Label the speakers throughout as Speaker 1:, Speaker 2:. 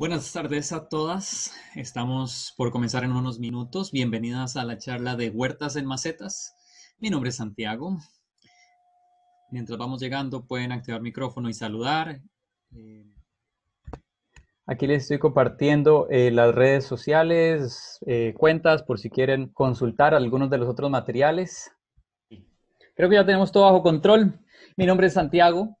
Speaker 1: Buenas tardes a todas. Estamos por comenzar en unos minutos. Bienvenidas a la charla de Huertas en Macetas. Mi nombre es Santiago. Mientras vamos llegando, pueden activar micrófono y saludar. Eh, Aquí les estoy compartiendo eh, las redes sociales, eh, cuentas, por si quieren consultar algunos de los otros materiales. Creo que ya tenemos todo bajo control. Mi nombre es Santiago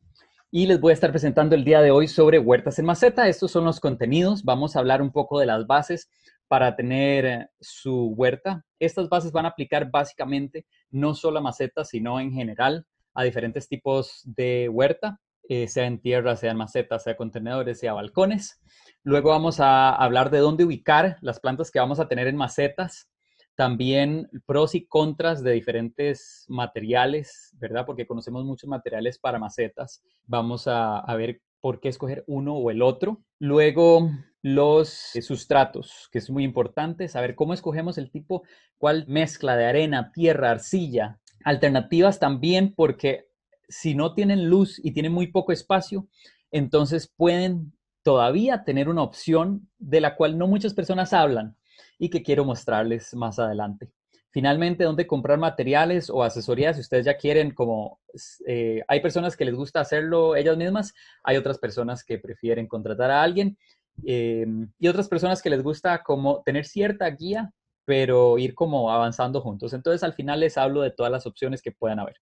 Speaker 1: y les voy a estar presentando el día de hoy sobre huertas en maceta. Estos son los contenidos. Vamos a hablar un poco de las bases para tener eh, su huerta. Estas bases van a aplicar básicamente no solo a macetas, sino en general a diferentes tipos de huerta, eh, sea en tierra, sea en macetas, sea contenedores, sea balcones. Luego vamos a hablar de dónde ubicar las plantas que vamos a tener en macetas también pros y contras de diferentes materiales, ¿verdad? Porque conocemos muchos materiales para macetas. Vamos a, ver por qué escoger uno o el otro. Luego, los eh, sustratos, que es muy importante, saber cómo escogemos el tipo, cuál mezcla de arena, tierra, arcilla. Alternativas también, porque si no tienen luz y tienen muy poco espacio, entonces pueden todavía tener una opción de la cual no muchas personas hablan, y que quiero mostrarles más adelante. Finalmente, dónde comprar materiales o asesorías si ustedes ya quieren, como eh, hay personas que les gusta hacerlo ellas mismas, hay otras personas que prefieren contratar a alguien em, y otras personas que les gusta como tener cierta guía, pero ir como avanzando juntos. Entonces, al final les hablo de todas las opciones que puedan haber.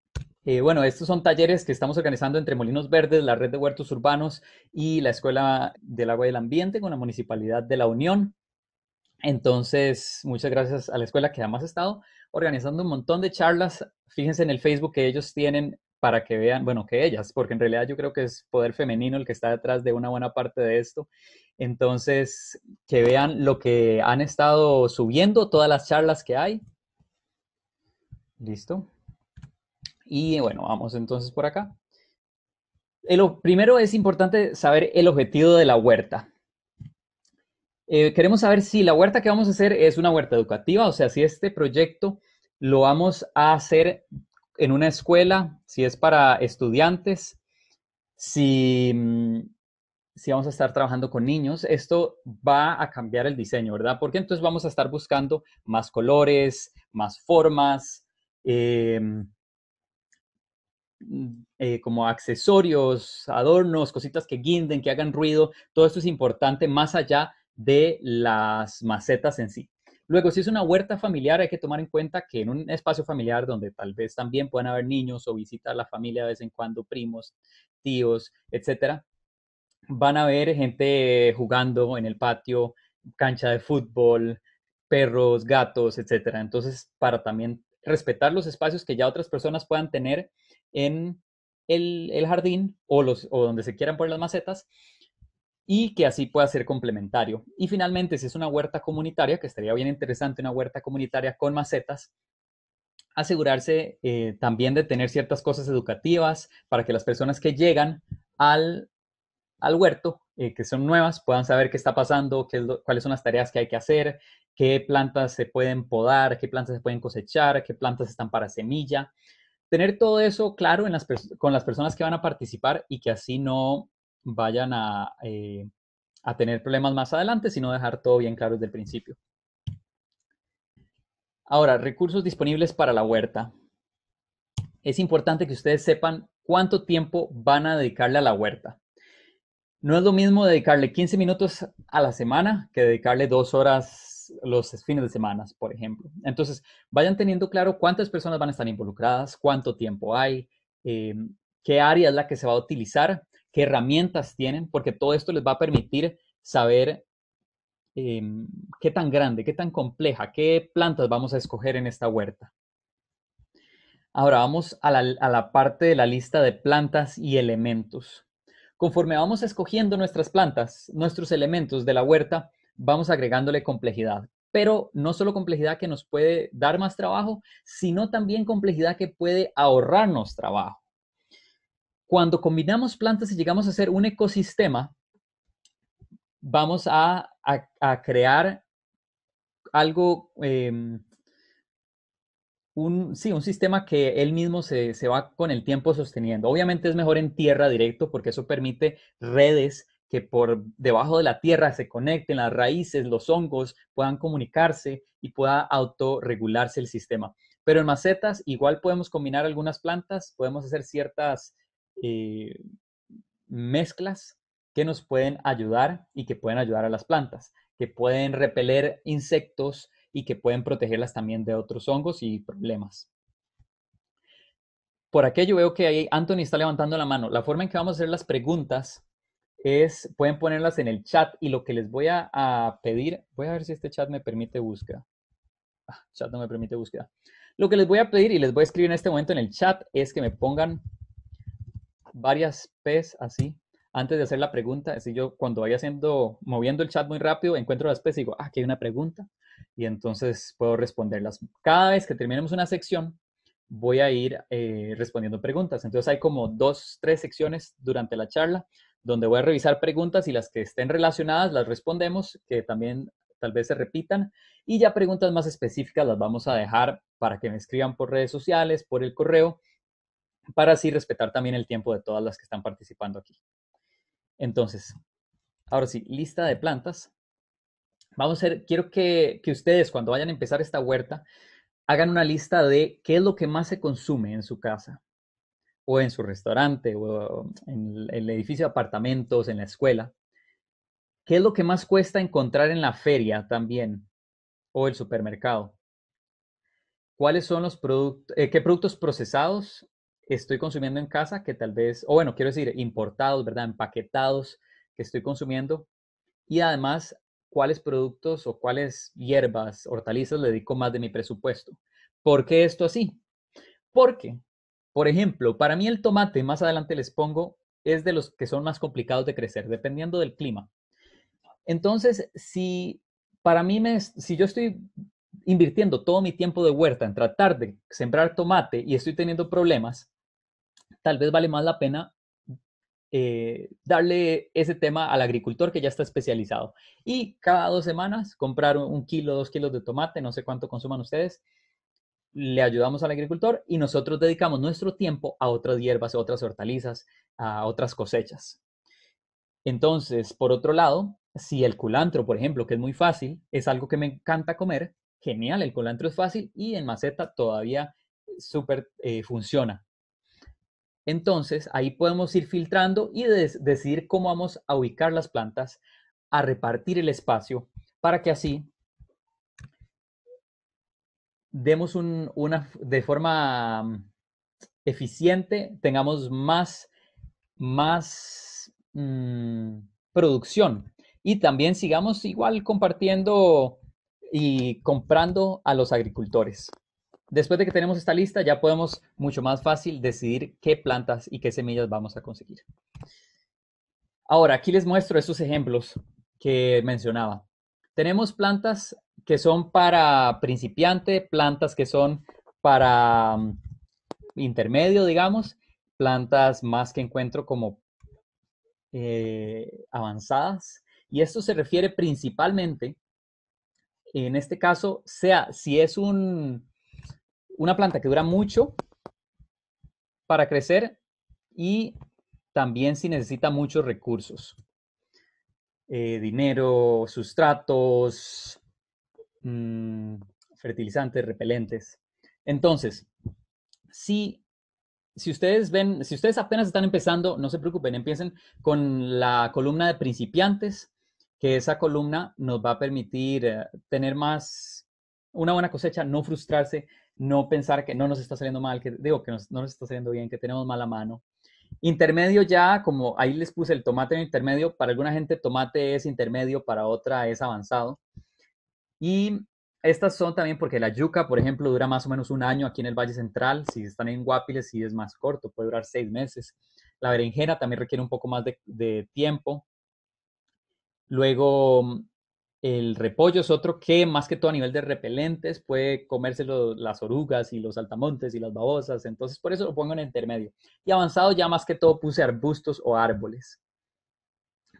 Speaker 1: Eh, bueno, estos son talleres que estamos organizando entre Molinos Verdes, la Red de Huertos Urbanos y la Escuela del Agua y el Ambiente con la Municipalidad de la Unión. Entonces, muchas gracias a la escuela que además ha estado organizando un montón de charlas. Fíjense en el Facebook que ellos tienen para que vean, bueno, que ellas, porque en realidad yo creo que es poder femenino el que está detrás de una buena parte de esto. Entonces, que vean lo que han estado subiendo, todas las charlas que hay. Listo. Y bueno, vamos entonces por acá. Lo primero es importante saber el objetivo de la huerta. Eh, queremos saber si la huerta que vamos a hacer es una huerta educativa, o sea, si este proyecto lo vamos a hacer en una escuela, si es para estudiantes, si, mm, si vamos a estar trabajando con niños, esto va a cambiar el diseño, ¿verdad? Porque entonces vamos a estar buscando más colores, más formas, em, mm, eh, como accesorios, adornos, cositas que guinden, que hagan ruido. Todo esto es importante más allá de las macetas en sí. Luego, si es una huerta familiar, hay que tomar en cuenta que en un espacio familiar donde tal vez también puedan haber niños o visitar la familia de vez en cuando, primos, tíos, etcétera, van a haber gente jugando en el patio, cancha de fútbol, perros, gatos, etcétera. Entonces, para también respetar los espacios que ya otras personas puedan tener en el, jardín o, los, o donde se quieran poner las macetas, y que así pueda ser complementario. Y finalmente, si es una huerta comunitaria, que estaría bien interesante una huerta comunitaria con macetas, asegurarse eh, también de tener ciertas cosas educativas para que las personas que llegan al, huerto, eh, que son nuevas, puedan saber qué está pasando, qué, cuáles son las tareas que hay que hacer, qué plantas se pueden podar, qué plantas se pueden cosechar, qué plantas están para semilla. Tener todo eso claro con las personas que van a participar y que así no vayan eh, a, tener problemas más adelante, sino dejar todo bien claro desde el principio. Ahora, recursos disponibles para la huerta. Es importante que ustedes sepan cuánto tiempo van a dedicarle a la huerta. No es lo mismo dedicarle 15 minutos a la semana que dedicarle dos horas los fines de semana, por ejemplo. Entonces, vayan teniendo claro cuántas personas van a estar involucradas, cuánto tiempo hay, eh, qué área es la que se va a utilizar qué herramientas tienen, porque todo esto les va a permitir saber em, qué tan grande, qué tan compleja, qué plantas vamos a escoger en esta huerta. Ahora vamos a la parte de la lista de plantas y elementos. Conforme vamos escogiendo nuestras plantas, nuestros elementos de la huerta, vamos agregándole complejidad pero no solo complejidad que nos puede dar más trabajo, sino también complejidad que puede ahorrarnos trabajo cuando combinamos plantas y llegamos a hacer un ecosistema, vamos a, crear algo, em, un, sí, un sistema que él mismo se, se, va con el tiempo sosteniendo. Obviamente es mejor en tierra directo porque eso permite redes que por debajo de la tierra se conecten, las raíces, los hongos puedan comunicarse y pueda autorregularse el sistema. Pero en macetas igual podemos combinar algunas plantas, podemos hacer ciertas mezclas que nos pueden ayudar y que pueden ayudar a las plantas, que pueden repeler insectos y que pueden protegerlas también de otros hongos y problemas. Por aquello veo que ahí Anthony está levantando la mano. La forma en que vamos a hacer las preguntas es, pueden ponerlas en el chat y lo que les voy a, pedir, voy a ver si este chat me permite búsqueda. Ah, chat no me permite búsqueda. Lo que les voy a pedir y les voy a escribir en este momento en el chat es que me pongan varias P's así antes de hacer la pregunta. es decir, yo cuando vaya haciendo, moviendo el chat muy rápido, encuentro las P's y digo, ah, aquí hay una pregunta. Y entonces puedo responderlas. Cada vez que terminemos una sección, voy a ir eh, respondiendo preguntas. Entonces hay como dos, tres secciones durante la charla donde voy a revisar preguntas y las que estén relacionadas las respondemos, que también tal vez se repitan. Y ya preguntas más específicas las vamos a dejar para que me escriban por redes sociales, por el correo para así respetar también el tiempo de todas las que están participando aquí. Entonces, ahora sí, lista de plantas. Vamos a hacer, quiero que, ustedes cuando vayan a empezar esta huerta, hagan una lista de qué es lo que más se consume en su casa o en su restaurante o en el edificio de apartamentos, en la escuela. ¿Qué es lo que más cuesta encontrar en la feria también o el supermercado? ¿Cuáles son los productos, eh, qué productos procesados estoy consumiendo en casa que tal vez, o bueno, quiero decir, importados, ¿verdad? Empaquetados que estoy consumiendo. Y además, cuáles productos o cuáles hierbas, hortalizas le dedico más de mi presupuesto. ¿Por qué esto así? Porque, por ejemplo, para mí el tomate, más adelante les pongo, es de los que son más complicados de crecer, dependiendo del clima. Entonces, si para mí, me, si yo estoy invirtiendo todo mi tiempo de huerta en tratar de sembrar tomate y estoy teniendo problemas, tal vez vale más la pena eh, darle ese tema al agricultor que ya está especializado. Y cada dos semanas comprar un kilo, dos kilos de tomate, no sé cuánto consuman ustedes, le ayudamos al agricultor y nosotros dedicamos nuestro tiempo a otras hierbas, a otras hortalizas, a otras cosechas. Entonces, por otro lado, si el culantro, por ejemplo, que es muy fácil, es algo que me encanta comer, genial, el culantro es fácil y en maceta todavía súper eh, funciona. Entonces, ahí podemos ir filtrando y decidir cómo vamos a ubicar las plantas, a repartir el espacio, para que así demos una, de forma mm, eficiente, tengamos más, mm, producción. Y también sigamos igual compartiendo y comprando a los agricultores. Después de que tenemos esta lista, ya podemos mucho más fácil decidir qué plantas y qué semillas vamos a conseguir. Ahora, aquí les muestro estos ejemplos que mencionaba. Tenemos plantas que son para principiante, plantas que son para mm, intermedio, digamos, plantas más que encuentro como eh, avanzadas. Y esto se refiere principalmente, en este caso, sea si es un, una planta que dura mucho para crecer y también si necesita muchos recursos. Eh, dinero, sustratos, mm, fertilizantes, repelentes. Entonces, si ustedes ven, si ustedes apenas están empezando, no se preocupen, empiecen con la columna de principiantes, que esa columna nos va a permitir eh, tener más, una buena cosecha, no frustrarse no pensar que no nos está saliendo mal, que digo que no nos está saliendo bien, que tenemos mala mano. Intermedio ya, como ahí les puse el tomate en intermedio, para alguna gente tomate es intermedio, para otra es avanzado. Y estas son también porque la yuca, por ejemplo, dura más o menos un año aquí en el Valle Central. Si están en Guapiles, si es más corto, puede durar seis meses. La berenjena también requiere un poco más de tiempo. Luego, el repollo es otro que, más que todo a nivel de repelentes, puede comérselo las orugas y los altamontes y las babosas. Entonces, por eso lo pongo en intermedio. Y avanzado ya más que todo puse arbustos o árboles,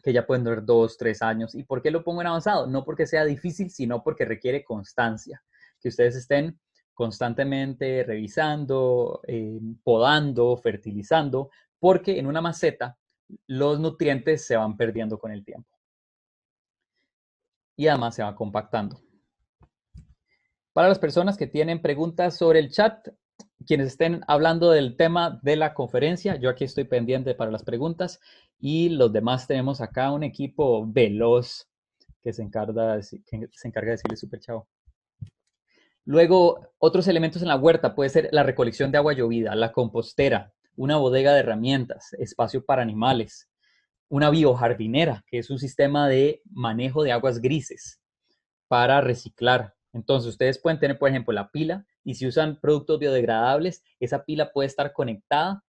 Speaker 1: que ya pueden durar dos, tres años. ¿Y por qué lo pongo en avanzado? No porque sea difícil, sino porque requiere constancia. Que ustedes estén constantemente revisando, eh, podando, fertilizando, porque en una maceta los nutrientes se van perdiendo con el tiempo y además se va compactando. Para las personas que tienen preguntas sobre el chat, quienes estén hablando del tema de la conferencia, yo aquí estoy pendiente para las preguntas y los demás tenemos acá un equipo veloz que se encarga, se encarga de decirle súper chao. Luego, otros elementos en la huerta puede ser la recolección de agua llovida, la compostera, una bodega de herramientas, espacio para animales, una biojardinera, que es un sistema de manejo de aguas grises para reciclar. Entonces, ustedes pueden tener, por ejemplo, la pila y si usan productos biodegradables, esa pila puede estar conectada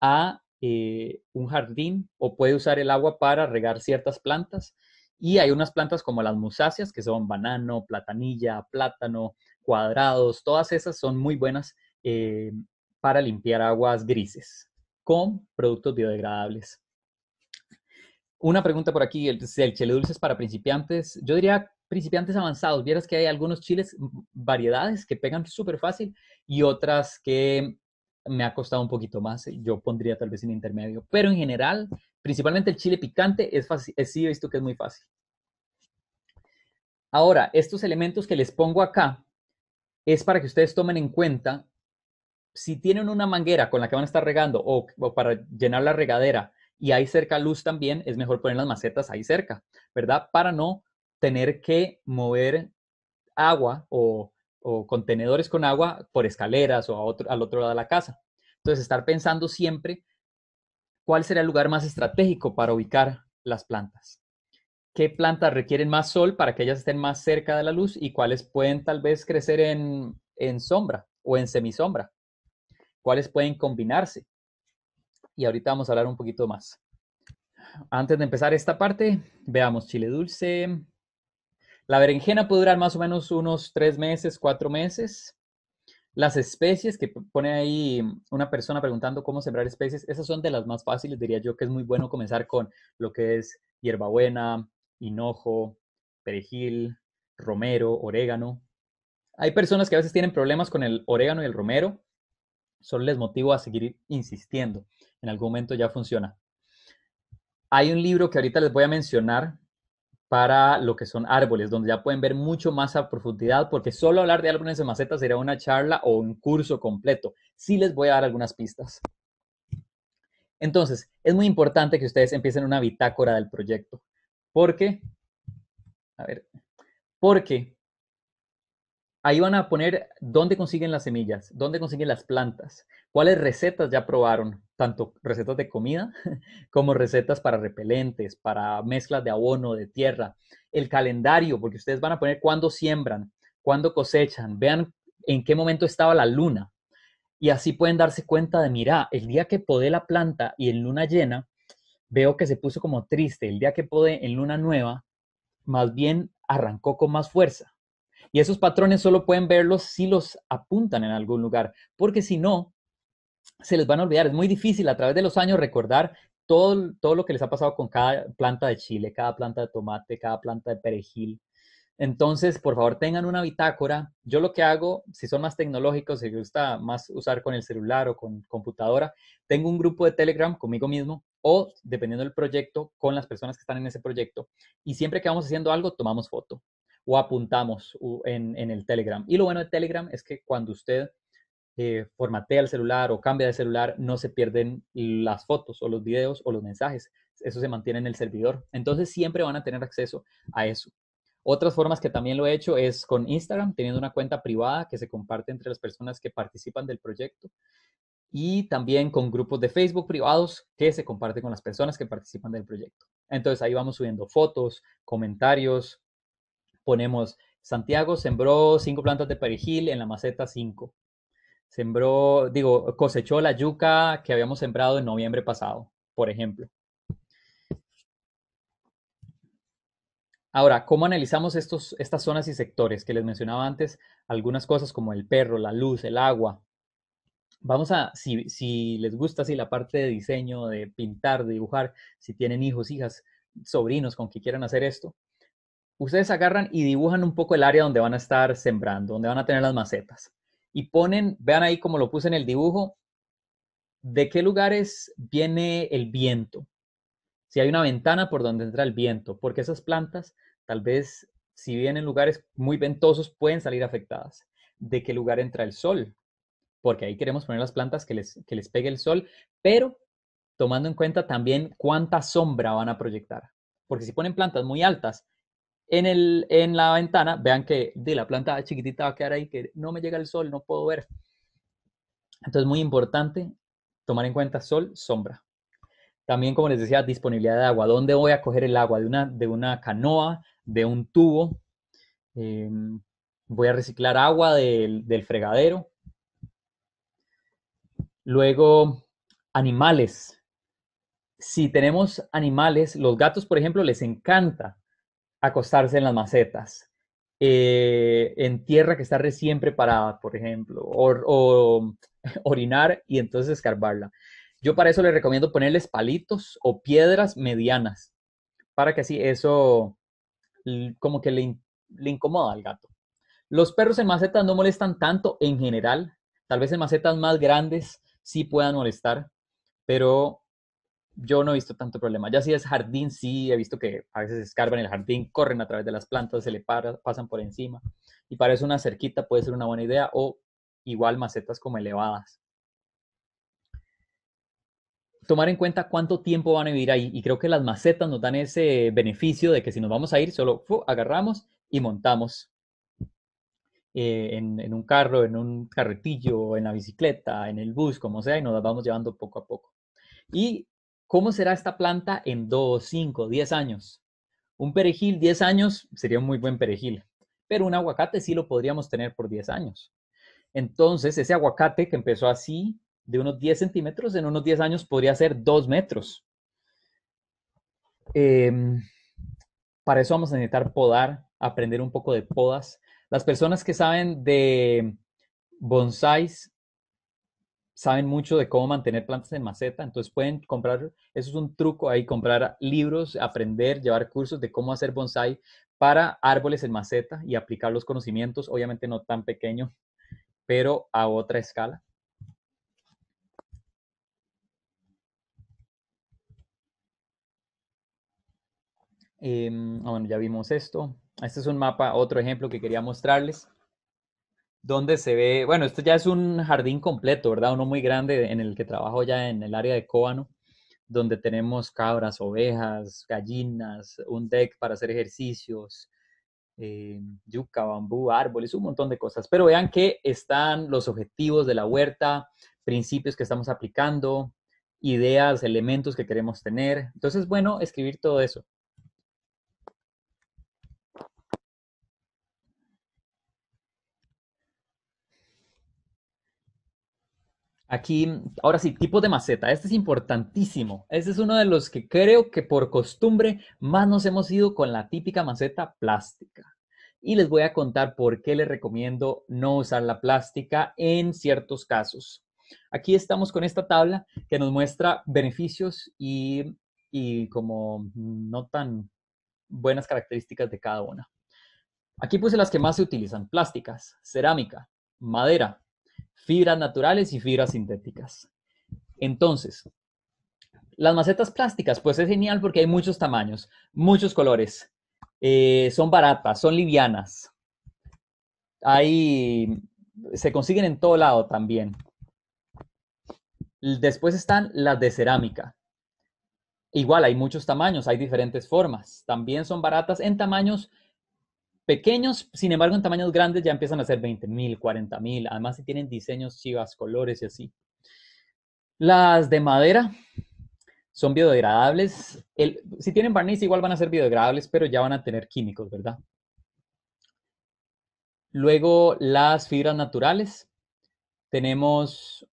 Speaker 1: a eh, un jardín o puede usar el agua para regar ciertas plantas. Y hay unas plantas como las musáceas, que son banano, platanilla, plátano, cuadrados, todas esas son muy buenas eh, para limpiar aguas grises con productos biodegradables. Una pregunta por aquí, el, el chile dulce es para principiantes. Yo diría principiantes avanzados. Vieras que hay algunos chiles, variedades que pegan súper fácil y otras que me ha costado un poquito más. Eh, yo pondría tal vez en intermedio. Pero en general, principalmente el chile picante es fácil. Eh, sí, he visto que es muy fácil. Ahora, estos elementos que les pongo acá es para que ustedes tomen en cuenta si tienen una manguera con la que van a estar regando o para llenar la regadera y hay cerca luz también, es mejor poner las macetas ahí cerca, ¿verdad? Para no tener que mover agua o, contenedores con agua por escaleras o al otro lado de la casa. Entonces, estar pensando siempre cuál será el lugar más estratégico para ubicar las plantas. ¿Qué plantas requieren más sol para que ellas estén más cerca de la luz y cuáles pueden tal vez crecer en sombra o en semisombra? ¿Cuáles pueden combinarse? y ahorita vamos a hablar un poquito más. Antes de empezar esta parte, veamos chile dulce. La berenjena puede durar más o menos unos tres meses, cuatro meses. Las especies que pone ahí una persona preguntando cómo sembrar especies, esas son de las más fáciles, diría yo que es muy bueno comenzar con lo que es hierbabuena, hinojo, perejil, romero, orégano. Hay personas que a veces tienen problemas con el orégano y el romero, Solo les motivo a seguir insistiendo. En algún momento ya funciona. Hay un libro que ahorita les voy a mencionar para lo que son árboles, donde ya pueden ver mucho más a profundidad, porque solo hablar de árboles de macetas sería una charla o un curso completo. Sí les voy a dar algunas pistas. Entonces, es muy importante que ustedes empiecen una bitácora del proyecto, porque, a ver, porque ahí van a poner dónde consiguen las semillas, dónde consiguen las plantas, cuáles recetas ya probaron, tanto recetas de comida como recetas para repelentes, para mezclas de abono, de tierra, el calendario, porque ustedes van a poner cuándo siembran, cuándo cosechan, vean en qué momento estaba la luna. Y así pueden darse cuenta de, mira, el día que podé la planta y en luna llena, veo que se puso como triste. El día que podé en luna nueva, más bien arrancó con más fuerza. Y esos patrones solo pueden verlos si los apuntan en algún lugar, porque si no, se les van a olvidar. Es muy difícil a través de los años recordar todo, todo lo que les ha pasado con cada planta de chile, cada planta de tomate, cada planta de perejil. Entonces, por favor, tengan una bitácora. Yo lo que hago, si son más tecnológicos, si les gusta más usar con el celular o con computadora, tengo un grupo de Telegram conmigo mismo o, dependiendo del proyecto, con las personas que están en ese proyecto. Y siempre que vamos haciendo algo, tomamos foto o apuntamos en, el Telegram. Y lo bueno de Telegram es que cuando usted eh, formatea el celular o cambia de celular, no se pierden las fotos o los videos o los mensajes. Eso se mantiene en el servidor. Entonces siempre van a tener acceso a eso. Otras formas que también lo he hecho es con Instagram, teniendo una cuenta privada que se comparte entre las personas que participan del proyecto y también con grupos de Facebook privados que se comparten con las personas que participan del proyecto. Entonces ahí vamos subiendo fotos, comentarios, ponemos, Santiago sembró cinco plantas de perejil en la maceta 5. Sembró, digo, cosechó la yuca que habíamos sembrado en noviembre pasado, por ejemplo. Ahora, ¿cómo analizamos estos, estas zonas y sectores que les mencionaba antes? Algunas cosas como el perro, la luz, el agua. Vamos a, si, si les gusta así la parte de diseño, de pintar, de dibujar, si tienen hijos, hijas, sobrinos con que quieran hacer esto, ustedes agarran y dibujan un poco el área donde van a estar sembrando, donde van a tener las macetas. Y ponen, vean ahí como lo puse en el dibujo, de qué lugares viene el viento. Si hay una ventana por donde entra el viento, porque esas plantas tal vez si vienen lugares muy ventosos pueden salir afectadas. De qué lugar entra el sol, porque ahí queremos poner las plantas que les, que les pegue el sol, pero tomando en cuenta también cuánta sombra van a proyectar. Porque si ponen plantas muy altas, en, la ventana, vean que de la planta chiquitita va a quedar ahí, que no me llega el sol, no puedo ver. Entonces, muy importante tomar en cuenta sol, sombra. También, como les decía, disponibilidad de agua. ¿Dónde voy a coger el agua? ¿De una, de una canoa? ¿De un tubo? Em, voy a reciclar agua del, del fregadero. Luego, animales. Si tenemos animales, los gatos, por ejemplo, les encanta acostarse en las macetas, eh, en tierra que está recién preparada, por ejemplo, o, orinar y entonces escarbarla. Yo para eso le recomiendo ponerles palitos o piedras medianas, para que así eso como que le incomoda al gato. Los perros en macetas no molestan tanto en general, tal vez en macetas más grandes sí puedan molestar, pero yo no he visto tanto problema. Ya si es jardín, sí, he visto que a veces escarban el jardín, corren a través de las plantas, se le pasan por encima. Y para eso una cerquita puede ser una buena idea o igual macetas como elevadas. Tomar en cuenta cuánto tiempo van a vivir ahí. Y creo que las macetas nos dan ese beneficio de que si nos vamos a ir, solo agarramos y montamos eh, en, un carro, en un carretillo, en la bicicleta, en el bus, como sea, y nos las vamos llevando poco a poco. Y ¿Cómo será esta planta en 2, 5, 10 años? Un perejil 10 años sería un muy buen perejil, pero un aguacate sí lo podríamos tener por 10 años. Entonces, ese aguacate que empezó así, de unos 10 centímetros, en unos 10 años podría ser 2 metros. Em, para eso vamos a necesitar podar, aprender un poco de podas. Las personas que saben de bonsáis saben mucho de cómo mantener plantas en maceta, entonces pueden comprar, eso es un truco ahí, comprar libros, aprender, llevar cursos de cómo hacer bonsai para árboles en maceta y aplicar los conocimientos, obviamente no tan pequeño, pero a otra escala. Em, ah, bueno, ya vimos esto. Este es un mapa, otro ejemplo que quería mostrarles donde se ve, bueno, esto ya es un jardín completo, ¿verdad? Uno muy grande en el que trabajo ya en el área de Cóbano, donde tenemos cabras, ovejas, gallinas, un deck para hacer ejercicios, eh, yuca, bambú, árboles, un montón de cosas. Pero vean que están los objetivos de la huerta, principios que estamos aplicando, ideas, elementos que queremos tener. Entonces, bueno, escribir todo eso. Aquí, ahora sí, tipo de maceta. Este es importantísimo. Este es uno de los que creo que por costumbre más nos hemos ido con la típica maceta plástica. Y les voy a contar por qué les recomiendo no usar la plástica en ciertos casos. Aquí estamos con esta tabla que nos muestra beneficios y, y como no tan buenas características de cada una. Aquí puse las que más se utilizan. Plásticas, cerámica, madera, fibras naturales y fibras sintéticas. Entonces, las macetas plásticas, pues es genial porque hay muchos tamaños, muchos colores, eh, son baratas, son livianas, ahí se consiguen en todo lado también. Después están las de cerámica. Igual hay muchos tamaños, hay diferentes formas. También son baratas en tamaños pequeños, sin embargo, en tamaños grandes ya empiezan a ser 20.000, 40.000. mil. Además, si tienen diseños chivas, colores y así. Las de madera son biodegradables. si tienen barniz, igual van a ser biodegradables, pero ya van a tener químicos, ¿verdad? Luego, las fibras naturales. Tenemos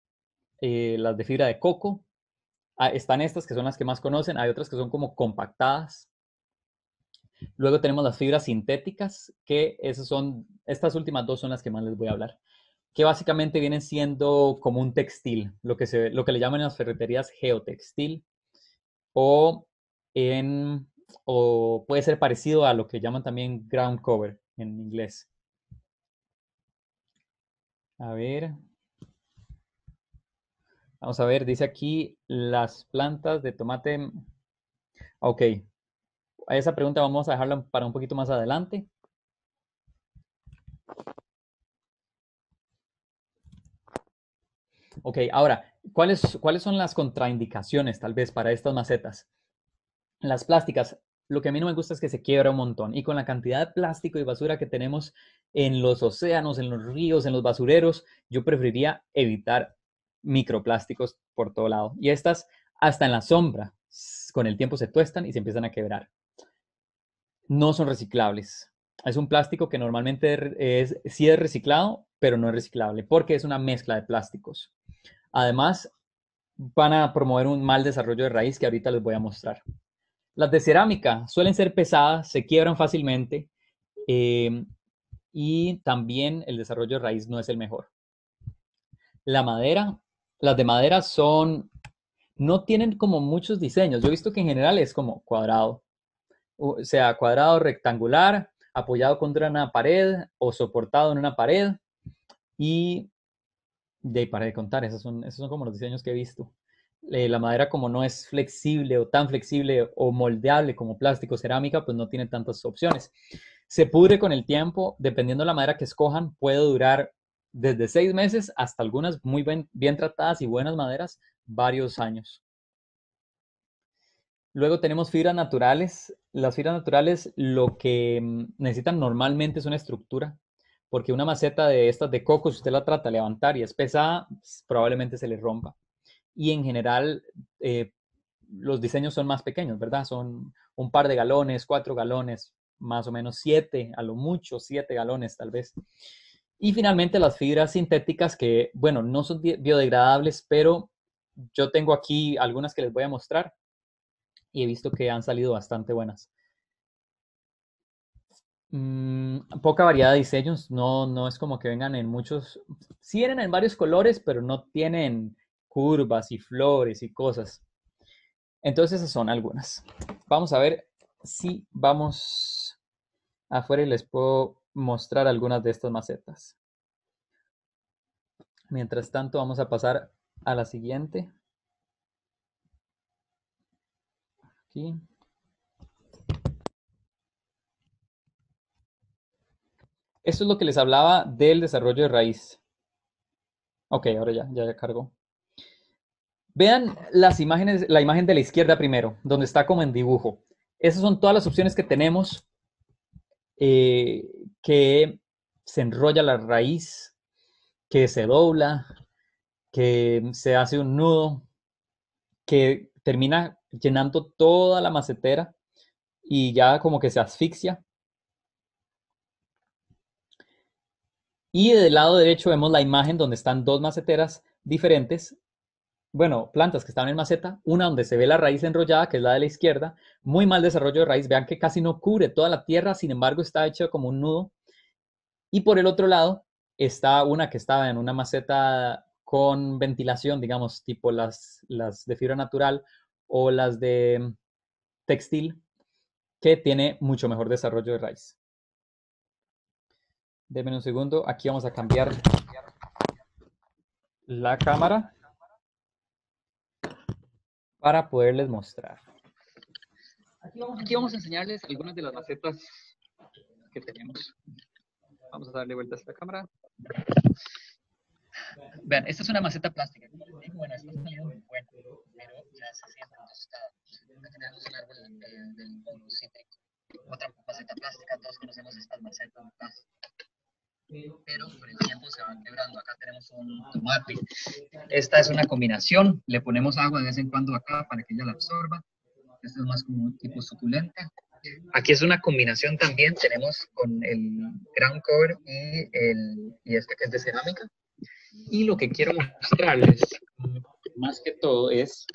Speaker 1: eh, las de fibra de coco. Ah, están estas que son las que más conocen. Hay otras que son como compactadas. Luego tenemos las fibras sintéticas, que esas son, estas últimas dos son las que más les voy a hablar, que básicamente vienen siendo como un textil, lo que, se, lo que le llaman en las ferreterías geotextil, o, en, o puede ser parecido a lo que llaman también ground cover en inglés. A ver. Vamos a ver, dice aquí las plantas de tomate. Ok, a esa pregunta vamos a dejarla para un poquito más adelante. Ok, ahora, ¿cuáles, ¿cuáles son las contraindicaciones tal vez para estas macetas? Las plásticas, lo que a mí no me gusta es que se quiebra un montón y con la cantidad de plástico y basura que tenemos en los océanos, en los ríos, en los basureros, yo preferiría evitar microplásticos por todo lado. Y estas, hasta en la sombra, con el tiempo se tuestan y se empiezan a quebrar no son reciclables. Es un plástico que normalmente es, sí es reciclado, pero no es reciclable, porque es una mezcla de plásticos. Además, van a promover un mal desarrollo de raíz que ahorita les voy a mostrar. Las de cerámica suelen ser pesadas, se quiebran fácilmente em, y también el desarrollo de raíz no es el mejor. La madera, las de madera son, no tienen como muchos diseños. Yo he visto que en general es como cuadrado, sea cuadrado, rectangular, apoyado contra una pared o soportado en una pared. Y de para de contar, esos son, como los diseños que he visto. Eh, la madera como no es flexible o tan flexible o moldeable como plástico o cerámica, pues no tiene tantas opciones. Se pudre con el tiempo, dependiendo de la madera que escojan, puede durar desde seis meses hasta algunas muy bien, bien tratadas y buenas maderas, varios años. Luego tenemos fibras naturales. Las fibras naturales lo que mm, necesitan normalmente es una estructura, porque una maceta de estas de coco, si usted la trata de levantar y es pesada, probablemente se le rompa. Y en general, eh, los diseños son más pequeños, ¿verdad? Son un par de galones, cuatro galones, más o menos siete, a lo mucho siete galones tal vez. Y finalmente las fibras sintéticas que, bueno, no son biodegradables, pero yo tengo aquí algunas que les voy a mostrar y he visto que han salido bastante buenas. Mm, poca variedad de diseños, no, no es como que vengan en muchos, sí vienen en varios colores, pero no tienen curvas y flores y cosas. Entonces esas son algunas. Vamos a ver si vamos afuera y les puedo mostrar algunas de estas macetas. Mientras tanto, vamos a pasar a la siguiente. aquí Esto es lo que les hablaba del desarrollo de raíz. Ok, ahora ya, ya, cargó. Vean las imágenes, la imagen de la izquierda primero, donde está como en dibujo. Esas son todas las opciones que tenemos eh, que se enrolla la raíz, que se dobla, que se hace un nudo, que termina llenando toda la macetera y ya como que se asfixia. Y del lado derecho vemos la imagen donde están dos maceteras diferentes, bueno, plantas que están en maceta, una donde se ve la raíz enrollada, que es la de la izquierda, muy mal desarrollo de raíz, vean que casi no cubre toda la tierra, sin embargo está hecho como un nudo. Y por el otro lado está una que estaba en una maceta con ventilación, digamos, tipo las, las de fibra natural o las de textil, que tiene mucho mejor desarrollo de raíz. Deme un segundo, aquí vamos a cambiar la cámara para poderles mostrar. Aquí vamos, a enseñarles algunas de las macetas que tenemos. Vamos a darle vuelta a la cámara. Vean, esta es una maceta plástica. bueno, esta muy pero ya se tenemos árbol del, Otra maceta plástica, todos conocemos estas macetas Pero con el tiempo se van quebrando. Acá tenemos un tomate. Esta es una combinación. Le ponemos agua de vez en cuando acá para que ella la absorba. Esto es más como un tipo suculenta. Aquí es una combinación también. Tenemos con el ground cover y, el, y este que es de cerámica. Y lo que quiero mostrarles, más que todo, es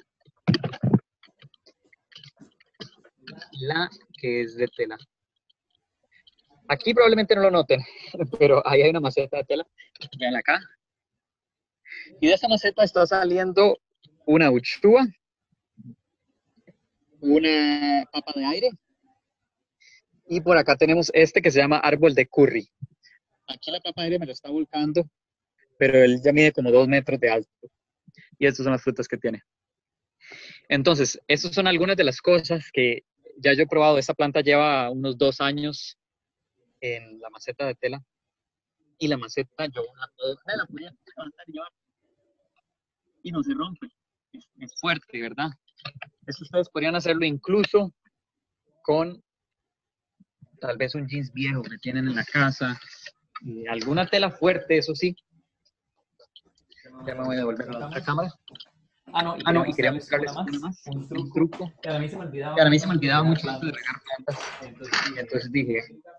Speaker 1: la que es de tela. Aquí probablemente no lo noten, pero ahí hay una maceta de tela. Vean acá. Y de esa maceta está saliendo una uchuva, una papa de aire, y por acá tenemos este que se llama árbol de curry. Aquí la papa de aire me lo está volcando pero él ya mide como dos metros de alto. Y estas son las frutas que tiene. Entonces, estas son algunas de las cosas que ya yo he probado. Esta planta lleva unos dos años en la maceta de tela. Y la maceta yo una, y no se rompe. Es, fuerte, ¿verdad? Eso ustedes podrían hacerlo incluso con tal vez un jeans viejo que tienen en la casa. alguna tela fuerte, eso sí, ya me voy a devolver a la otra cámara. Ah, no, y, ah, no, y quería mostrarles un, truco. Que a mí se me olvidaba, a mí mucho de regar plantas. y entonces dije,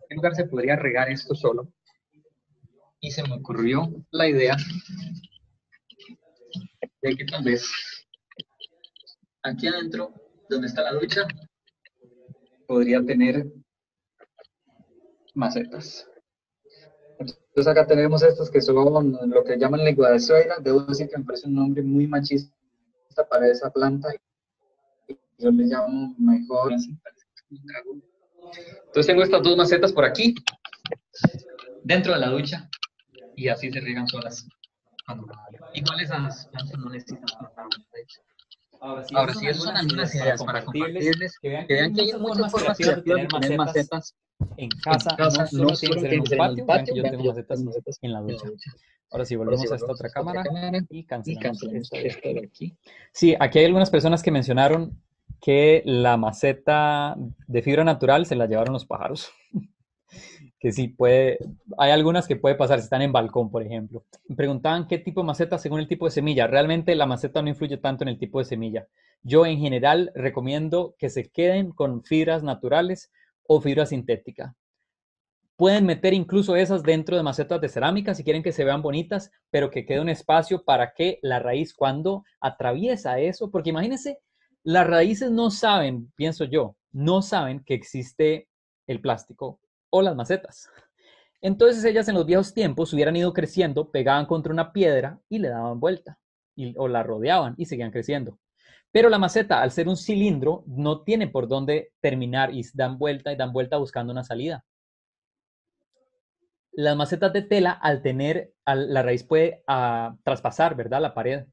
Speaker 1: ¿en lugar se podría regar esto solo? Y se me ocurrió la idea de que tal vez aquí adentro, donde está la ducha, podría tener macetas. Entonces acá tenemos estos que son lo que llaman lengua de suena, Debo decir que me parece un nombre muy machista para esa planta. Yo le llamo mejor. Entonces tengo estas dos macetas por aquí, dentro de la ducha, y así se riegan solas. cuáles son las plantas no necesitan Ahora sí, Ahora, sí son algunas ideas para compartirles, que vean que, hay muchas formas de tener macetas en casa, no, siempre solo en el patio, yo tengo macetas, macetas en la ducha. Ahora sí, volvemos a esta otra cámara y cancelamos esto de aquí. Sí, aquí hay algunas personas que mencionaron que la maceta de fibra natural se la llevaron los pájaros. sí puede, hay algunas que puede pasar si están en balcón, por ejemplo. Me preguntaban qué tipo de maceta según el tipo de semilla. Realmente la maceta no influye tanto en el tipo de semilla. Yo en general recomiendo que se queden con fibras naturales o fibra sintética. Pueden meter incluso esas dentro de macetas de cerámica si quieren que se vean bonitas, pero que quede un espacio para que la raíz cuando atraviesa eso, porque imagínense, las raíces no saben, pienso yo, no saben que existe el plástico o las macetas. Entonces ellas en los viejos tiempos hubieran ido creciendo, pegaban contra una piedra y le daban vuelta, y, o la rodeaban y seguían creciendo. Pero la maceta, al ser un cilindro, no tiene por dónde terminar y dan vuelta y dan vuelta buscando una salida. Las macetas de tela, al tener, la raíz puede ah, traspasar, ¿verdad? La pared.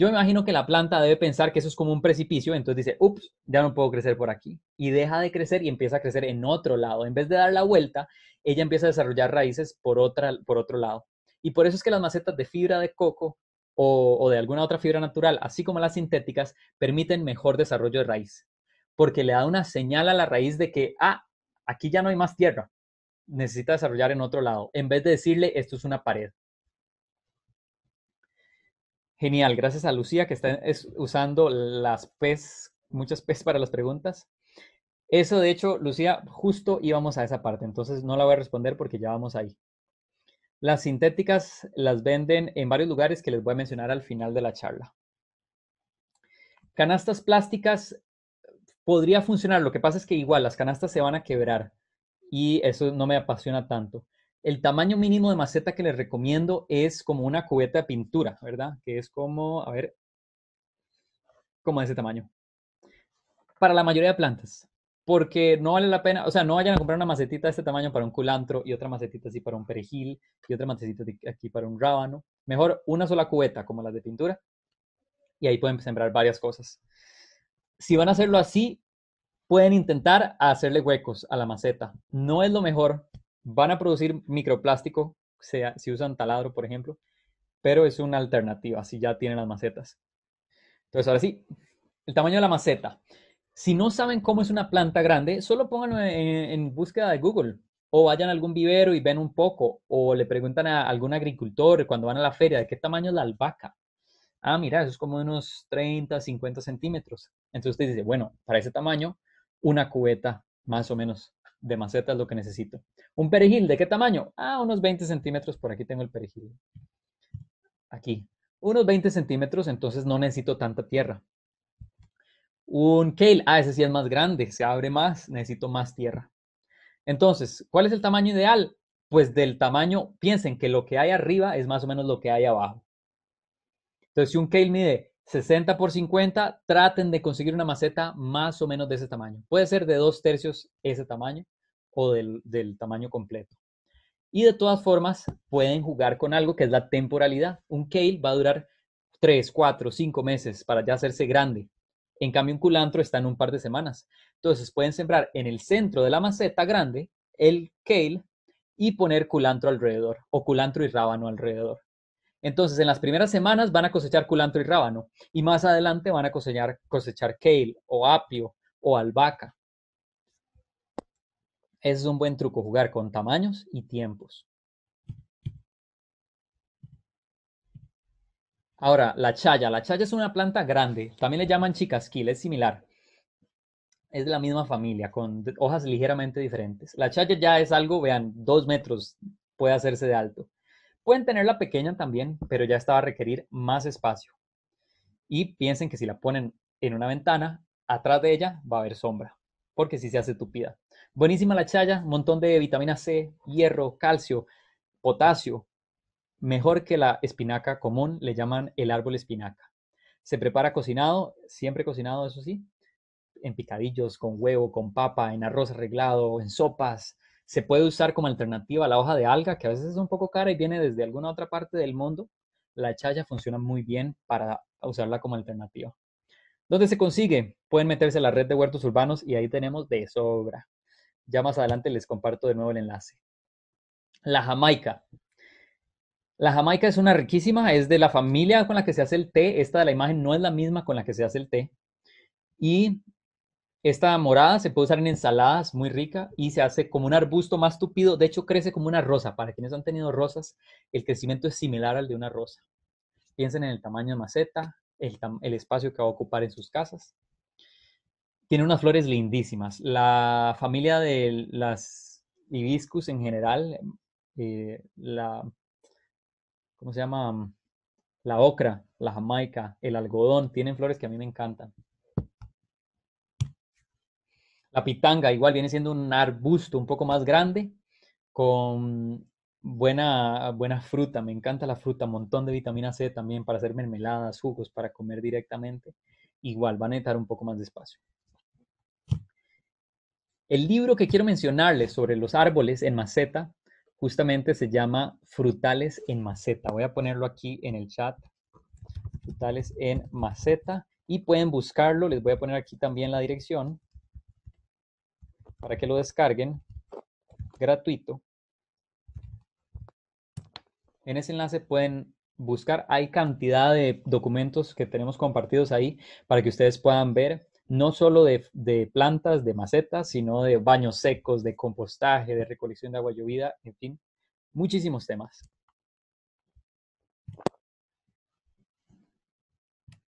Speaker 1: Yo me imagino que la planta debe pensar que eso es como un precipicio, entonces dice, ups, ya no puedo crecer por aquí. Y deja de crecer y empieza a crecer en otro lado. En vez de dar la vuelta, ella empieza a desarrollar raíces por, otra, por otro lado. Y por eso es que las macetas de fibra de coco o, o de alguna otra fibra natural, así como las sintéticas, permiten mejor desarrollo de raíz. Porque le da una señal a la raíz de que, ah, aquí ya no hay más tierra, necesita desarrollar en otro lado, en vez de decirle esto es una pared. Genial, gracias a Lucía que está es, usando las PES, muchas PES para las preguntas. Eso, de hecho, Lucía, justo íbamos a esa parte, entonces no la voy a responder porque ya vamos ahí. Las sintéticas las venden en varios lugares que les voy a mencionar al final de la charla. Canastas plásticas podría funcionar, lo que pasa es que igual las canastas se van a quebrar y eso no me apasiona tanto. El tamaño mínimo de maceta que les recomiendo es como una cubeta de pintura, ¿verdad? Que es como, a ver, como de ese tamaño. Para la mayoría de plantas, porque no vale la pena, o sea, no vayan a comprar una macetita de este tamaño para un culantro y otra macetita así para un perejil y otra macetita aquí para un rábano. Mejor una sola cubeta como las de pintura y ahí pueden sembrar varias cosas. Si van a hacerlo así, pueden intentar hacerle huecos a la maceta. No es lo mejor van a producir microplástico si usan taladro, por ejemplo, pero es una alternativa si ya tienen las macetas. Entonces, ahora sí, el tamaño de la maceta. Si no saben cómo es una planta grande, solo pónganlo en, en búsqueda de Google o vayan a algún vivero y ven un poco o le preguntan a algún agricultor cuando van a la feria de qué tamaño es la albahaca. Ah, mira, eso es como unos 30, 50 centímetros. Entonces usted dice, bueno, para ese tamaño, una cubeta más o menos de maceta es lo que necesito. ¿Un perejil de qué tamaño? Ah, unos 20 centímetros, por aquí tengo el perejil. Aquí, unos 20 centímetros, entonces no necesito tanta tierra. Un kale, ah, ese sí es más grande, se abre más, necesito más tierra. Entonces, ¿cuál es el tamaño ideal? Pues del tamaño, piensen que lo que hay arriba es más o menos lo que hay abajo. Entonces, si un kale mide 60 por 50, traten de conseguir una maceta más o menos de ese tamaño. Puede ser de dos tercios ese tamaño o del, del tamaño completo. Y de todas formas, pueden jugar con algo que es la temporalidad. Un kale va a durar 3, 4, 5 meses para ya hacerse grande. En cambio, un culantro está en un par de semanas. Entonces, pueden sembrar en el centro de la maceta grande el kale y poner culantro alrededor o culantro y rábano alrededor. Entonces, en las primeras semanas van a cosechar culantro y rábano y más adelante van a cosechar, cosechar kale o apio o albahaca. es un buen truco, jugar con tamaños y tiempos. Ahora, la chaya. La chaya es una planta grande. También le llaman chicasquil, es similar. Es de la misma familia, con hojas ligeramente diferentes. La chaya ya es algo, vean, dos metros puede hacerse de alto. Pueden tenerla pequeña también, pero ya esta a requerir más espacio. Y piensen que si la ponen en una ventana, atrás de ella va a haber sombra, porque si se hace tupida. Buenísima la chaya, montón de vitamina C, hierro, calcio, potasio. Mejor que la espinaca común, le llaman el árbol espinaca. Se prepara cocinado, siempre cocinado, eso sí, en picadillos, con huevo, con papa, en arroz arreglado, en sopas, se puede usar como alternativa a la hoja de alga, que a veces es un poco cara y viene desde alguna otra parte del mundo. La chaya funciona muy bien para usarla como alternativa. ¿Dónde se consigue? Pueden meterse a la red de huertos urbanos y ahí tenemos de sobra. Ya más adelante les comparto de nuevo el enlace. La jamaica. La jamaica es una riquísima, es de la familia con la que se hace el té. Esta de la imagen no es la misma con la que se hace el té. Y esta morada se puede usar en ensaladas, muy rica, y se hace como un arbusto más tupido. De hecho, crece como una rosa. Para quienes han tenido rosas, el crecimiento es similar al de una rosa. Piensen en el tamaño de maceta, el, espacio que va a ocupar en sus casas. Tiene unas flores lindísimas. La familia de las hibiscus en general, eh, la, ¿cómo se llama? La ocra, la jamaica, el algodón, tienen flores que a mí me encantan. La pitanga igual viene siendo un arbusto un poco más grande con buena, buena fruta. Me encanta la fruta, un montón de vitamina C también para hacer mermeladas, jugos, para comer directamente. Igual van a necesitar un poco más de espacio. El libro que quiero mencionarles sobre los árboles en maceta justamente se llama Frutales en Maceta. Voy a ponerlo aquí en el chat. Frutales en Maceta. Y pueden buscarlo. Les voy a poner aquí también la dirección para que lo descarguen gratuito. En ese enlace pueden buscar, hay cantidad de documentos que tenemos compartidos ahí para que ustedes puedan ver, no solo de, plantas, de macetas, sino de baños secos, de compostaje, de recolección de agua llovida, en fin, muchísimos temas.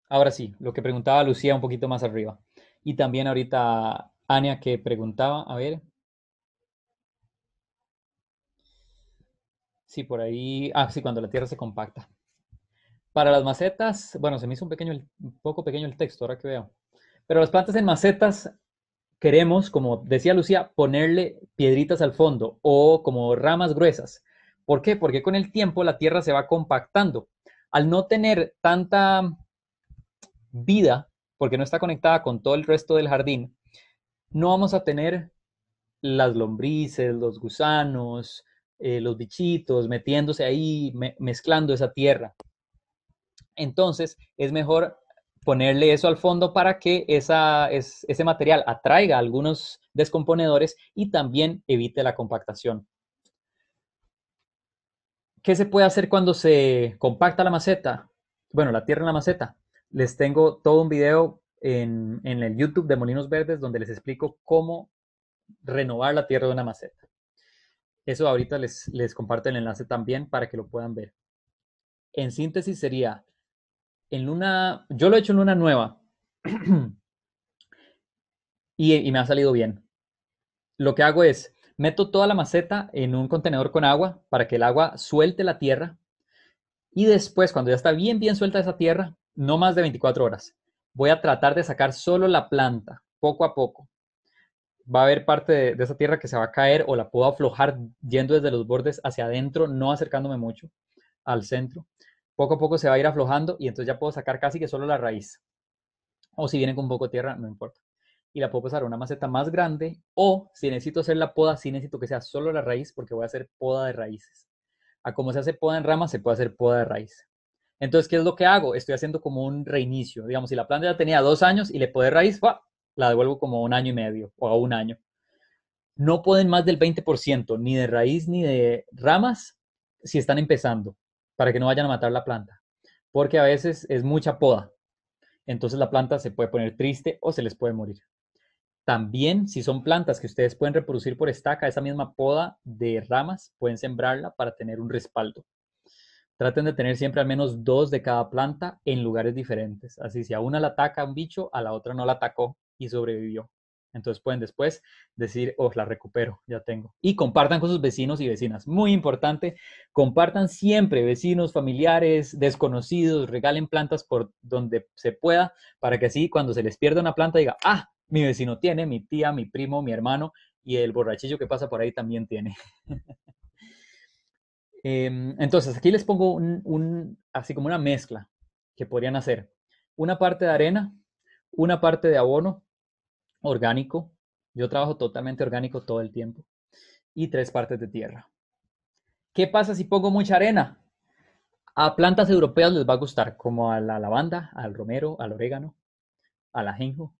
Speaker 1: Ahora sí, lo que preguntaba Lucía un poquito más arriba. Y también ahorita Ania que preguntaba, a ver. Sí, por ahí. Ah, sí, cuando la tierra se compacta. Para las macetas, bueno, se me hizo un pequeño, un poco pequeño el texto, ahora que veo. Pero las plantas en macetas queremos, como decía Lucía, ponerle piedritas al fondo o como ramas gruesas. ¿Por qué? Porque con el tiempo la tierra se va compactando. Al no tener tanta vida, porque no está conectada con todo el resto del jardín, no vamos a tener las lombrices, los gusanos, eh, los bichitos metiéndose ahí, mezclando esa tierra. Entonces, es mejor ponerle eso al fondo para que esa, ese material atraiga algunos descomponedores y también evite la compactación. ¿Qué se puede hacer cuando se compacta la maceta? Bueno, la tierra en la maceta. Les tengo todo un video en, el YouTube de Molinos Verdes, donde les explico cómo renovar la tierra de una maceta. Eso ahorita les, les comparto el enlace también para que lo puedan ver. En síntesis sería, en luna, yo lo he hecho en luna nueva y, y, me ha salido bien. Lo que hago es, meto toda la maceta en un contenedor con agua para que el agua suelte la tierra y después, cuando ya está bien, bien suelta esa tierra, no más de 24 horas, voy a tratar de sacar solo la planta, poco a poco. Va a haber parte de, esa tierra que se va a caer o la puedo aflojar yendo desde los bordes hacia adentro, no acercándome mucho al centro. Poco a poco se va a ir aflojando y entonces ya puedo sacar casi que solo la raíz. O si viene con poco tierra, no importa. Y la puedo pasar a una maceta más grande o si necesito hacer la poda, sí necesito que sea solo la raíz porque voy a hacer poda de raíces. A como se hace poda en ramas, se puede hacer poda de raíz. Entonces, ¿qué es lo que hago? Estoy haciendo como un reinicio. Digamos, si la planta ya tenía dos años y le puedo raíz, la devuelvo como un año y medio o a un año. No pueden más del 20%, ni de raíz ni de ramas, si están empezando, para que no vayan a matar la planta. Porque a veces es mucha poda. Entonces la planta se puede poner triste o se les puede morir. También, si son plantas que ustedes pueden reproducir por estaca, esa misma poda de ramas, pueden sembrarla para tener un respaldo. Traten de tener siempre al menos dos de cada planta en lugares diferentes. Así si a una la ataca un bicho, a la otra no la atacó y sobrevivió. Entonces pueden después decir, oh, la recupero, ya tengo. Y compartan con sus vecinos y vecinas. Muy importante, compartan siempre vecinos, familiares, desconocidos, regalen plantas por donde se pueda para que así cuando se les pierda una planta diga, ah, mi vecino tiene, mi tía, mi primo, mi hermano y el borrachillo que pasa por ahí también tiene. Em, entonces, aquí les pongo un, así como una mezcla que podrían hacer. Una parte de arena, una parte de abono orgánico. Yo trabajo totalmente orgánico todo el tiempo. Y tres partes de tierra. ¿Qué pasa si pongo mucha arena? A plantas europeas les va a gustar, como a la lavanda, al romero, al orégano, al ajenjo.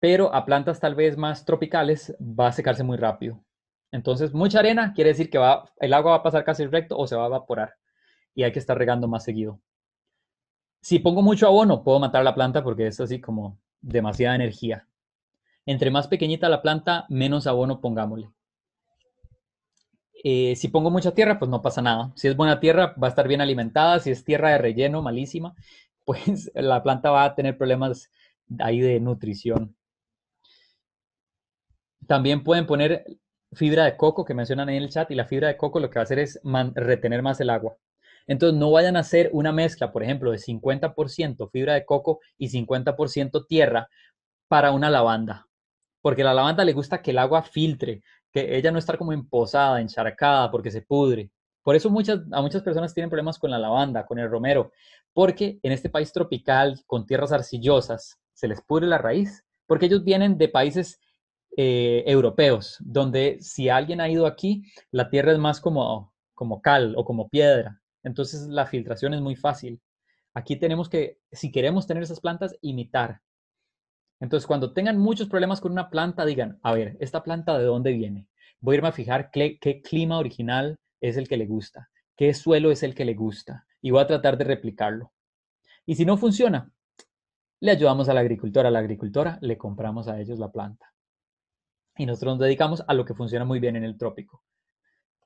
Speaker 1: Pero a plantas tal vez más tropicales va a secarse muy rápido. Entonces, mucha arena quiere decir que va, el agua va a pasar casi recto o se va a evaporar y hay que estar regando más seguido. Si pongo mucho abono, puedo matar la planta porque es así como demasiada energía. Entre más pequeñita la planta, menos abono pongámosle. Eh, si pongo mucha tierra, pues no pasa nada. Si es buena tierra, va a estar bien alimentada. Si es tierra de relleno, malísima, pues la planta va a tener problemas ahí de nutrición. También pueden poner fibra de coco que mencionan en el chat y la fibra de coco lo que va a hacer es retener más el agua. Entonces, no vayan a hacer una mezcla, por ejemplo, de 50% fibra de coco y 50% tierra para una lavanda, porque la lavanda le gusta que el agua filtre, que ella no estar como emposada, encharcada, porque se pudre. Por eso muchas, a muchas personas tienen problemas con la lavanda, con el romero, porque en este país tropical, con tierras arcillosas, se les pudre la raíz, porque ellos vienen de países eh, europeos, donde si alguien ha ido aquí, la tierra es más como, como cal o como piedra. Entonces la filtración es muy fácil. Aquí tenemos que, si queremos tener esas plantas, imitar. Entonces, cuando tengan muchos problemas con una planta, digan, a ver, ¿esta planta de dónde viene? Voy a irme a fijar qué, qué clima original es el que le gusta, qué suelo es el que le gusta, y voy a tratar de replicarlo. Y si no funciona, le ayudamos a la agricultora, a la agricultora le compramos a ellos la planta y nosotros nos dedicamos a lo que funciona muy bien en el trópico.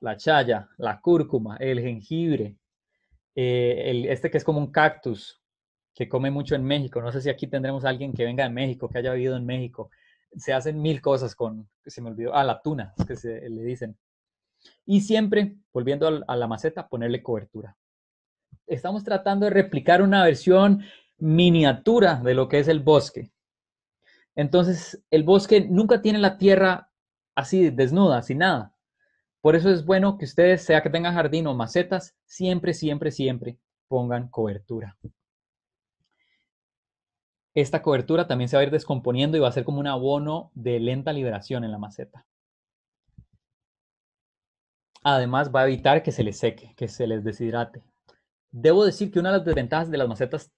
Speaker 1: La chaya, la cúrcuma, el jengibre, eh, este que es como un cactus, que come mucho en México. No sé si aquí tendremos alguien que venga de México, que haya vivido en México. Se hacen mil cosas con, se me olvidó, ah, la tuna, es que se, le dicen. Y siempre, volviendo a la maceta, ponerle cobertura. Estamos tratando de replicar una versión miniatura de lo que es el bosque. Entonces, el bosque nunca tiene la tierra así, desnuda, sin nada. Por eso es bueno que ustedes, sea que tengan jardín o macetas, siempre, siempre, siempre pongan cobertura. Esta cobertura también se va a ir descomponiendo y va a ser como un abono de lenta liberación en la maceta. Además, va a evitar que se les seque, que se les deshidrate. Debo decir que una de las desventajas de las macetas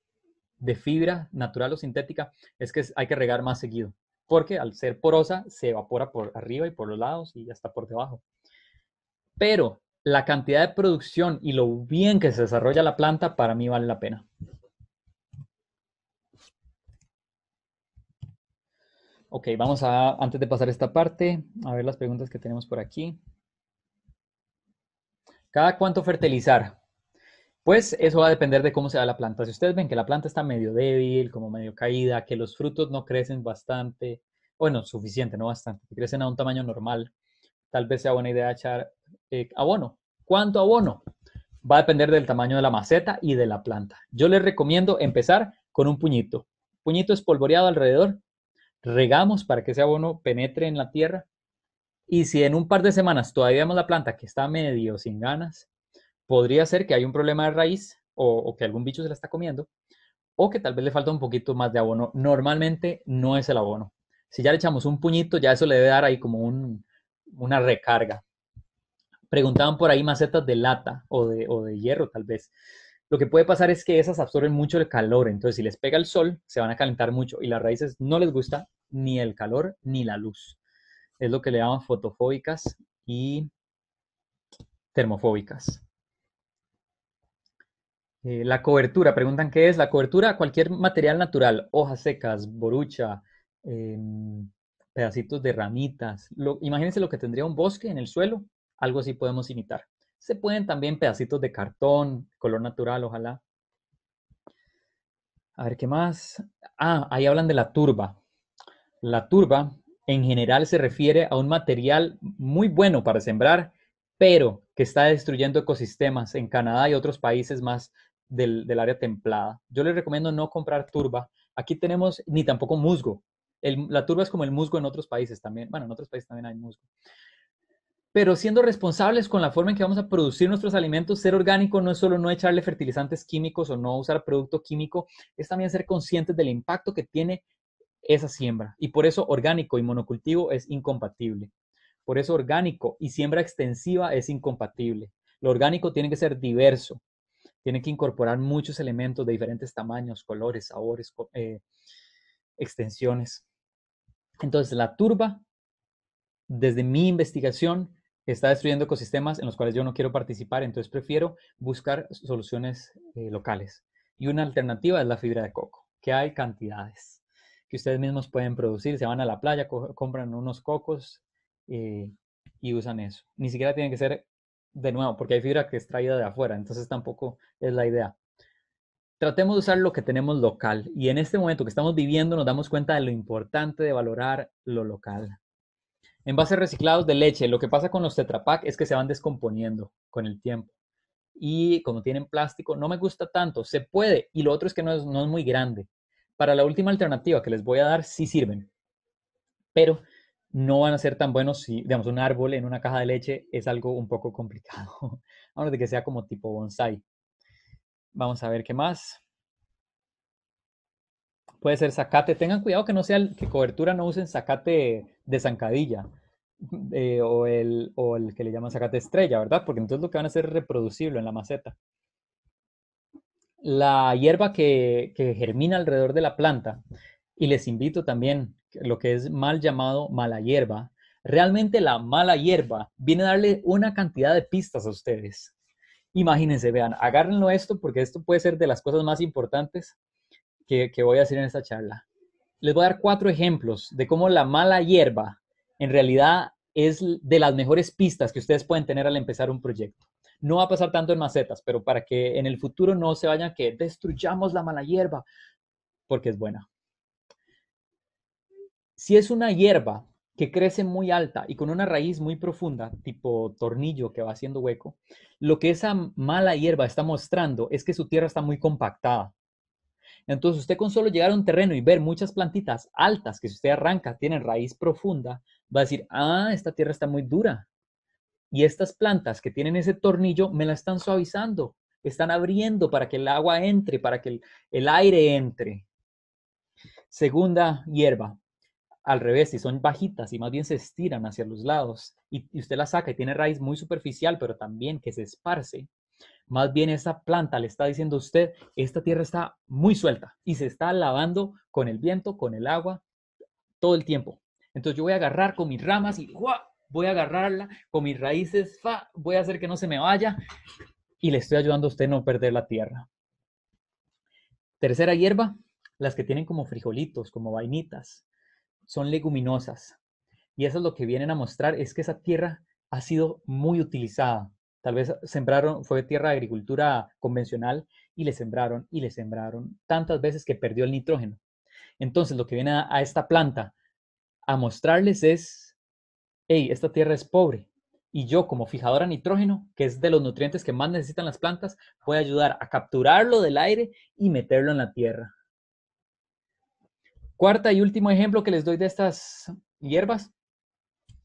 Speaker 1: de fibra natural o sintética es que hay que regar más seguido, porque al ser porosa se evapora por arriba y por los lados y hasta por debajo. Pero la cantidad de producción y lo bien que se desarrolla la planta para mí vale la pena. Ok, vamos a, antes de pasar esta parte, a ver las preguntas que tenemos por aquí. ¿Cada cuánto fertilizar? Pues eso va a depender de cómo se da la planta. Si ustedes ven que la planta está medio débil, como medio caída, que los frutos no crecen bastante, bueno, suficiente, no bastante, crecen a un tamaño normal, tal vez sea buena idea echar eh, abono. ¿Cuánto abono? Va a depender del tamaño de la maceta y de la planta. Yo les recomiendo empezar con un puñito. Puñito espolvoreado alrededor. Regamos para que ese abono penetre en la tierra. Y si en un par de semanas todavía vemos la planta que está medio sin ganas, podría ser que hay un problema de raíz o, que algún bicho se la está comiendo o que tal vez le falta un poquito más de abono. Normalmente no es el abono. Si ya le echamos un puñito, ya eso le debe dar ahí como una recarga. Preguntaban por ahí macetas de lata o de, o de hierro tal vez. Lo que puede pasar es que esas absorben mucho el calor, entonces si les pega el sol se van a calentar mucho y las raíces no les gusta ni el calor ni la luz. Es lo que le llaman fotofóbicas y termofóbicas. Eh, la cobertura, preguntan qué es. La cobertura, cualquier material natural, hojas secas, borucha, em, pedacitos de ramitas. imagínense lo que tendría un bosque en el suelo, algo así podemos imitar. Se pueden también pedacitos de cartón, color natural, ojalá. A ver, ¿qué más? Ah, ahí hablan de la turba. La turba en general se refiere a un material muy bueno para sembrar, pero que está destruyendo ecosistemas en Canadá y otros países más del, área templada. Yo les recomiendo no comprar turba. Aquí tenemos ni tampoco musgo. la turba es como el musgo en otros países también. Bueno, en otros países también hay musgo. Pero siendo responsables con la forma en que vamos a producir nuestros alimentos, ser orgánico no es solo no echarle fertilizantes químicos o no usar producto químico, es también ser conscientes del impacto que tiene esa siembra. Y por eso orgánico y monocultivo es incompatible. Por eso orgánico y siembra extensiva es incompatible. Lo orgánico tiene que ser diverso, tiene que incorporar muchos elementos de diferentes tamaños, colores, sabores, eh, extensiones. Entonces, la turba, desde mi investigación, está destruyendo ecosistemas en los cuales yo no quiero participar, entonces prefiero buscar soluciones eh, locales. Y una alternativa es la fibra de coco, que hay cantidades que ustedes mismos pueden producir. Se van a la playa, compran unos cocos eh, y usan eso. Ni siquiera tiene que ser de nuevo, porque hay fibra que es traída de afuera, entonces tampoco es la idea. Tratemos de usar lo que tenemos local y en este momento que estamos viviendo nos damos cuenta de lo importante de valorar lo local. Envases reciclados de leche, lo que pasa con los Tetra Pak es que se van descomponiendo con el tiempo. Y como tienen plástico, no me gusta tanto, se puede. Y lo otro es que no es, no es muy grande. Para la última alternativa que les voy a dar, sí sirven. Pero no van a ser tan buenos si, digamos, un árbol en una caja de leche es algo un poco complicado, a menos de que sea como tipo bonsai. Vamos a ver qué más. Puede ser zacate. Tengan cuidado que no sea el, que cobertura no usen zacate de zancadilla eh, o, el, o el que le llaman zacate estrella, ¿verdad? Porque entonces lo que van a hacer es reproducirlo en la maceta. La hierba que, que germina alrededor de la planta. Y les invito también lo que es mal llamado mala hierba, realmente la mala hierba viene a darle una cantidad de pistas a ustedes. Imagínense, vean, agárrenlo esto porque esto puede ser de las cosas más importantes que, voy a decir en esta charla. Les voy a dar cuatro ejemplos de cómo la mala hierba en realidad es de las mejores pistas que ustedes pueden tener al empezar un proyecto. No va a pasar tanto en macetas, pero para que en el futuro no se vayan que destruyamos la mala hierba, porque es buena. Si es una hierba que crece muy alta y con una raíz muy profunda, tipo tornillo que va haciendo hueco, lo que esa mala hierba está mostrando es que su tierra está muy compactada. Entonces usted con solo llegar a un terreno y ver muchas plantitas altas que si usted arranca tienen raíz profunda, va a decir, ah, esta tierra está muy dura. Y estas plantas que tienen ese tornillo me la están suavizando, están abriendo para que el agua entre, para que el, aire entre. Segunda hierba, al revés, si son bajitas y más bien se estiran hacia los lados y, usted la saca y tiene raíz muy superficial, pero también que se esparce, más bien esa planta le está diciendo a usted, esta tierra está muy suelta y se está lavando con el viento, con el agua, todo el tiempo. Entonces yo voy a agarrar con mis ramas y voy a agarrarla con mis raíces, ¡fa! voy a hacer que no se me vaya y le estoy ayudando a usted no perder la tierra. Tercera hierba, las que tienen como frijolitos, como vainitas son leguminosas. Y eso es lo que vienen a mostrar, es que esa tierra ha sido muy utilizada. Tal vez sembraron, fue tierra de agricultura convencional y le sembraron y le sembraron tantas veces que perdió el nitrógeno. Entonces, lo que viene a, esta planta a mostrarles es, hey, esta tierra es pobre, y yo como fijadora nitrógeno, que es de los nutrientes que más necesitan las plantas, voy a ayudar a capturarlo del aire y meterlo en la tierra. Cuarta y último ejemplo que les doy de estas hierbas,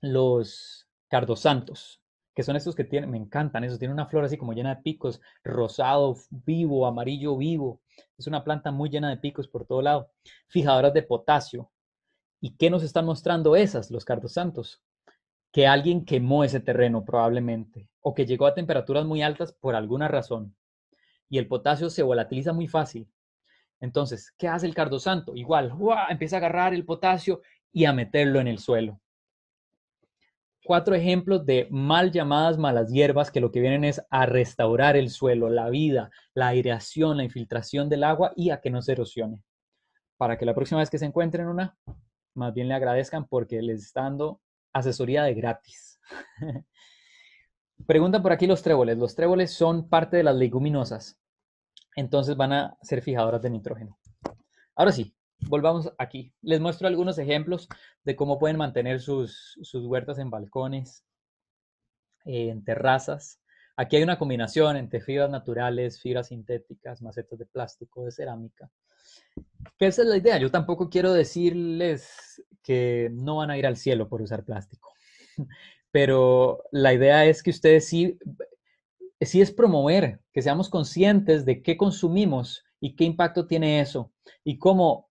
Speaker 1: los cardosantos, que son estos que tienen, me encantan, esos tienen una flor así como llena de picos, rosado vivo, amarillo vivo. Es una planta muy llena de picos por todo lado. Fijadoras de potasio. ¿Y qué nos están mostrando esas, los cardosantos? Que alguien quemó ese terreno probablemente, o que llegó a temperaturas muy altas por alguna razón. Y el potasio se volatiliza muy fácil. Entonces, ¿qué hace el cardo santo? Igual, empieza a agarrar el potasio y a meterlo en el suelo. Cuatro ejemplos de mal llamadas malas hierbas que lo que vienen es a restaurar el suelo, la vida, la aireación, la infiltración del agua y a que no se erosione. Para que la próxima vez que se encuentren una, más bien le agradezcan porque les está dando asesoría de gratis. Preguntan por aquí los tréboles. Los tréboles son parte de las leguminosas entonces van a ser fijadoras de nitrógeno. Ahora sí, volvamos aquí. Les muestro algunos ejemplos de cómo pueden mantener sus, huertas en balcones, en terrazas. Aquí hay una combinación entre fibras naturales, fibras sintéticas, macetas de plástico, de cerámica. Esa es la idea. Yo tampoco quiero decirles que no van a ir al cielo por usar plástico, pero la idea es que ustedes sí eh, si es promover, que seamos conscientes de qué consumimos y qué impacto tiene eso y cómo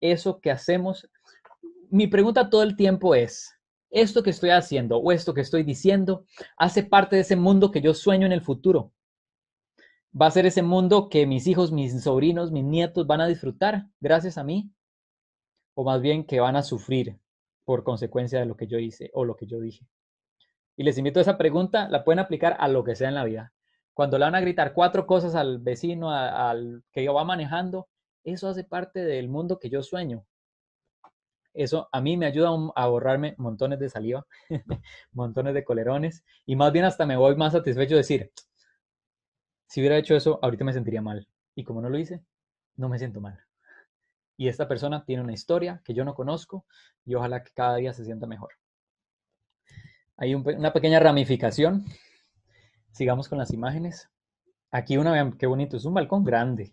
Speaker 1: eso que hacemos. Mi pregunta todo el tiempo es, ¿esto que estoy haciendo o esto que estoy diciendo hace parte de ese mundo que yo sueño en el futuro? ¿Va a ser ese mundo que mis hijos, mis sobrinos, mis nietos van a disfrutar gracias a mí? ¿O más bien que van a sufrir por consecuencia de lo que yo hice o lo que yo dije? Y les invito a esa pregunta, la pueden aplicar a lo que sea en la vida. Cuando le van a gritar cuatro cosas al vecino, al que va manejando, eso hace parte del mundo que yo sueño. Eso a mí me ayuda a ahorrarme montones de saliva, montones de colerones, y más bien hasta me voy más satisfecho de decir, si hubiera hecho eso, ahorita me sentiría mal. Y como no lo hice, no me siento mal. Y esta persona tiene una historia que yo no conozco y ojalá que cada día se sienta mejor. Hay una pequeña ramificación. Sigamos con las imágenes. Aquí una, vean qué bonito, es un balcón grande.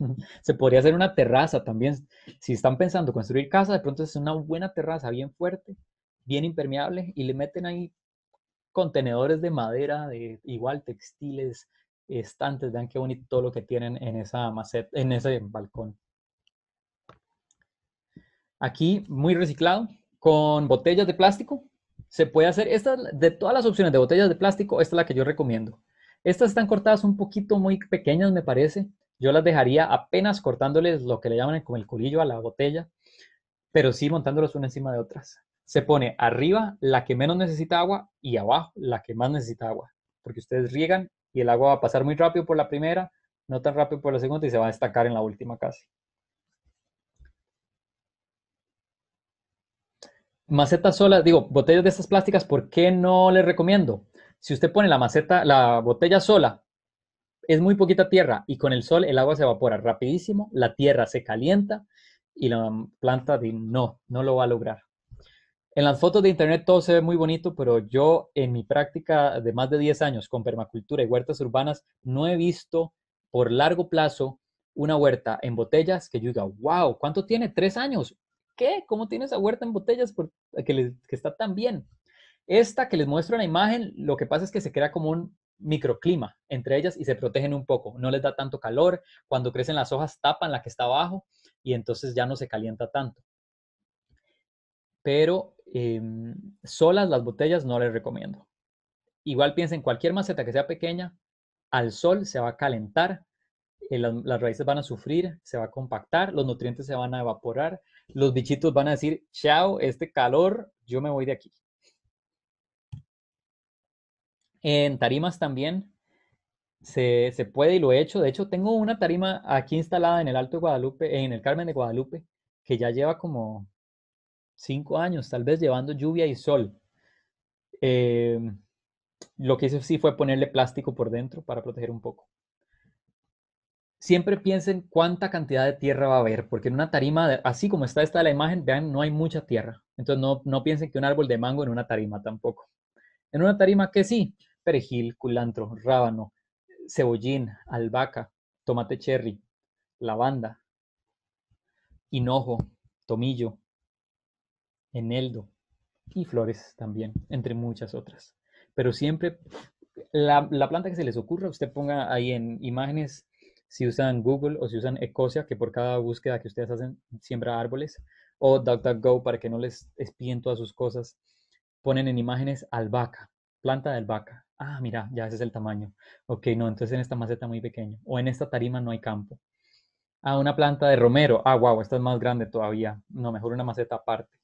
Speaker 1: Se podría hacer una terraza también. Si están pensando construir casa, de pronto es una buena terraza, bien fuerte, bien impermeable, y le meten ahí contenedores de madera, de igual textiles, estantes. Vean qué bonito todo lo que tienen en esa en ese balcón. Aquí muy reciclado, con botellas de plástico. Se puede hacer, esta de todas las opciones de botellas de plástico, esta es la que yo recomiendo. Estas están cortadas un poquito muy pequeñas, me parece. Yo las dejaría apenas cortándoles lo que le llaman como el culillo a la botella, pero sí montándolas una encima de otras. Se pone arriba la que menos necesita agua y abajo la que más necesita agua, porque ustedes riegan y el agua va a pasar muy rápido por la primera, no tan rápido por la segunda y se va a destacar en la última casi. maceta sola digo, botellas de estas plásticas, ¿por qué no les recomiendo? Si usted pone la maceta, la botella sola, es muy poquita tierra y con el sol el agua se evapora rapidísimo, la tierra se calienta y la planta no, no lo va a lograr. En las fotos de internet todo se ve muy bonito, pero yo en mi práctica de más de 10 años con permacultura y huertas urbanas no he visto por largo plazo una huerta en botellas que yo diga, wow, ¿cuánto tiene? Tres años. ¿qué? ¿Cómo tiene esa huerta en botellas que, está tan bien? Esta que les muestro en la imagen, lo que pasa es que se crea como un microclima entre ellas y se protegen un poco, no les da tanto calor, cuando crecen las hojas tapan la que está abajo y entonces ya no se calienta tanto. Pero em, solas las botellas no les recomiendo. Igual piensen, cualquier maceta que sea pequeña, al sol se va a calentar, eh, las raíces van a sufrir, se va a compactar, los nutrientes se van a evaporar, los bichitos van a decir, chao, este calor, yo me voy de aquí. En tarimas también se, se, puede y lo he hecho. De hecho, tengo una tarima aquí instalada en el Alto Guadalupe, en el Carmen de Guadalupe, que ya lleva como cinco años, tal vez llevando lluvia y sol. Em, lo que hice sí fue ponerle plástico por dentro para proteger un poco siempre piensen cuánta cantidad de tierra va a haber, porque en una tarima, así como está esta la imagen, vean, no hay mucha tierra. Entonces no, piensen que un árbol de mango en una tarima tampoco. En una tarima que sí, perejil, culantro, rábano, cebollín, albahaca, tomate cherry, lavanda, hinojo, tomillo, eneldo y flores también, entre muchas otras. Pero siempre la, la planta que se les ocurra, usted ponga ahí en imágenes si usan Google o si usan Ecocia, que por cada búsqueda que ustedes hacen siembra árboles, o DuckDuckGo para que no les espíen todas sus cosas, ponen en imágenes albahaca, planta de albahaca. Ah, mira, ya ese es el tamaño. Ok, no, entonces en esta maceta muy pequeño. O en esta tarima no hay campo. Ah, una planta de romero. Ah, wow, esta es más grande todavía. No, mejor una maceta aparte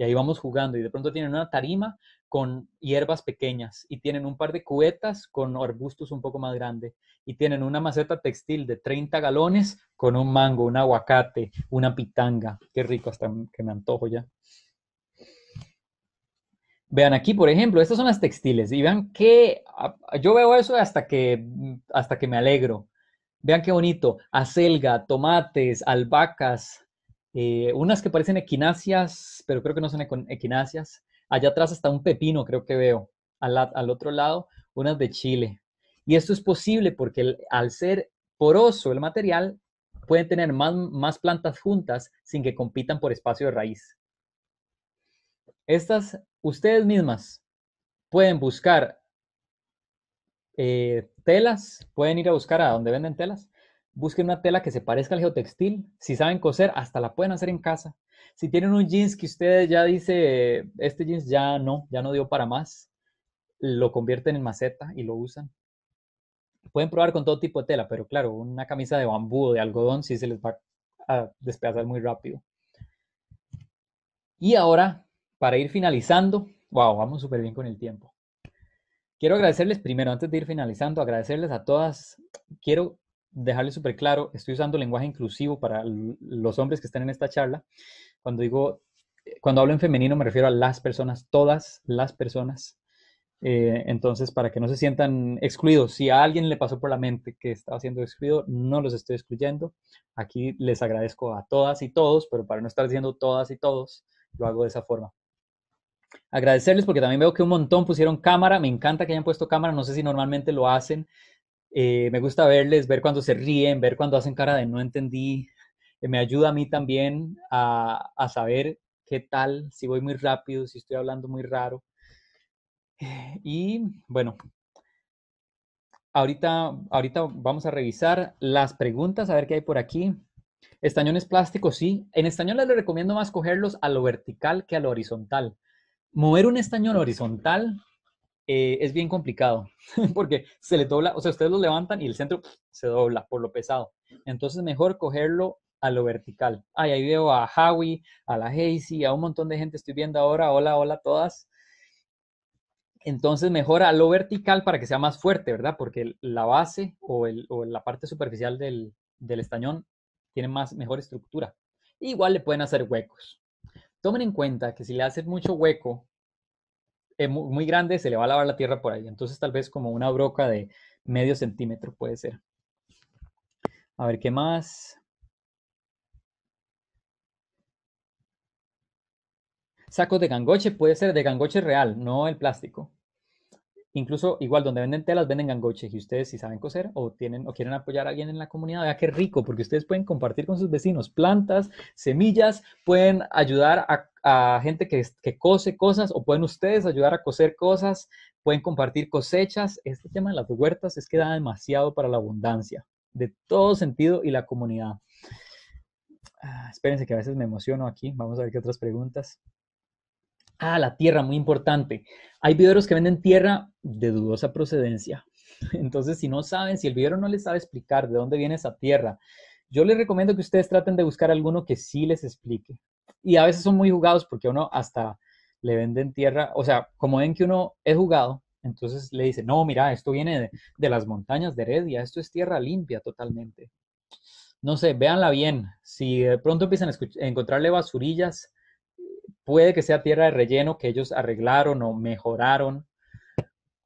Speaker 1: y ahí vamos jugando y de pronto tienen una tarima con hierbas pequeñas y tienen un par de cubetas con arbustos un poco más grandes y tienen una maceta textil de 30 galones con un mango, un aguacate, una pitanga. Qué rico, hasta que me antojo ya. Vean aquí, por ejemplo, estas son las textiles y vean que ah, yo veo eso hasta que, mm, hasta que me alegro. Vean qué bonito, acelga, tomates, albahacas, eh, unas que parecen equinacias, pero creo que no son equinacias Allá atrás está un pepino, creo que veo. Al, otro lado, unas de Chile. Y esto es posible porque al ser poroso el material, pueden tener más, plantas juntas sin que compitan por espacio de raíz. Estas, ustedes mismas pueden buscar eh, telas, pueden ir a buscar a donde venden telas Busquen una tela que se parezca al geotextil. Si saben coser, hasta la pueden hacer en casa. Si tienen un jeans que ustedes ya dice, este jeans ya no, ya no dio para más, lo convierten en maceta y lo usan. Pueden probar con todo tipo de tela, pero claro, una camisa de bambú o de algodón sí se les va a despedazar muy rápido. Y ahora, para ir finalizando, wow, vamos súper bien con el tiempo. Quiero agradecerles primero, antes de ir finalizando, agradecerles a todas. Quiero dejarle súper claro, estoy usando lenguaje inclusivo para los hombres que están en esta charla. Cuando digo, eh, cuando hablo en femenino me refiero a las personas, todas las personas. Eh, entonces, para que no se sientan excluidos, si a alguien le pasó por la mente que estaba siendo excluido, no los estoy excluyendo. Aquí les agradezco a todas y todos, pero para no estar diciendo todas y todos, lo hago de esa forma. Agradecerles porque también veo que un montón pusieron cámara, me encanta que hayan puesto cámara, no sé si normalmente lo hacen, eh, me gusta verles, ver cuando se ríen, ver cuando hacen cara de no entendí. Eh, me ayuda a mí también a, saber qué tal, si voy muy rápido, si estoy hablando muy raro. Y bueno, ahorita, ahorita vamos a revisar las preguntas, a ver qué hay por aquí. Estañones plásticos, sí. En estañones les recomiendo más cogerlos a lo vertical que a lo horizontal. Mover un estañón horizontal eh, es bien complicado porque se le dobla, o sea, ustedes lo levantan y el centro se dobla por lo pesado. Entonces, mejor cogerlo a lo vertical. ahí veo a Howie, a la Hazy, a un montón de gente estoy viendo ahora. Hola, hola a todas. Entonces, mejor a lo vertical para que sea más fuerte, ¿verdad? Porque la base o, la parte superficial del, del, estañón tiene más, mejor estructura. Igual le pueden hacer huecos. Tomen en cuenta que si le hacen mucho hueco eh, muy grande, se le va a lavar la tierra por ahí. Entonces tal vez como una broca de medio centímetro puede ser. A ver, ¿qué más? Sacos de gangoche, puede ser de gangoche real, no el plástico. Incluso igual donde venden telas, venden gangoche. Y ustedes si saben coser o tienen o quieren apoyar a alguien en la comunidad, vea qué rico, porque ustedes pueden compartir con sus vecinos plantas, semillas, pueden ayudar a, gente que, cose cosas o pueden ustedes ayudar a coser cosas, pueden compartir cosechas. Este tema de las huertas es que da demasiado para la abundancia, de todo sentido y la comunidad. Ah, espérense que a veces me emociono aquí. Vamos a ver qué otras preguntas. Ah, la tierra, muy importante. Hay viveros que venden tierra de dudosa procedencia. Entonces, si no saben, si el vivero no les sabe explicar de dónde viene esa tierra, yo les recomiendo que ustedes traten de buscar alguno que sí les explique. Y a veces son muy jugados porque uno hasta le venden tierra, o sea, como ven que uno es jugado, entonces le dice, no, mira, esto viene de, las montañas de Heredia, esto es tierra limpia totalmente. No sé, véanla bien. Si de pronto empiezan a encontrarle basurillas, puede que sea tierra de relleno que ellos arreglaron o mejoraron.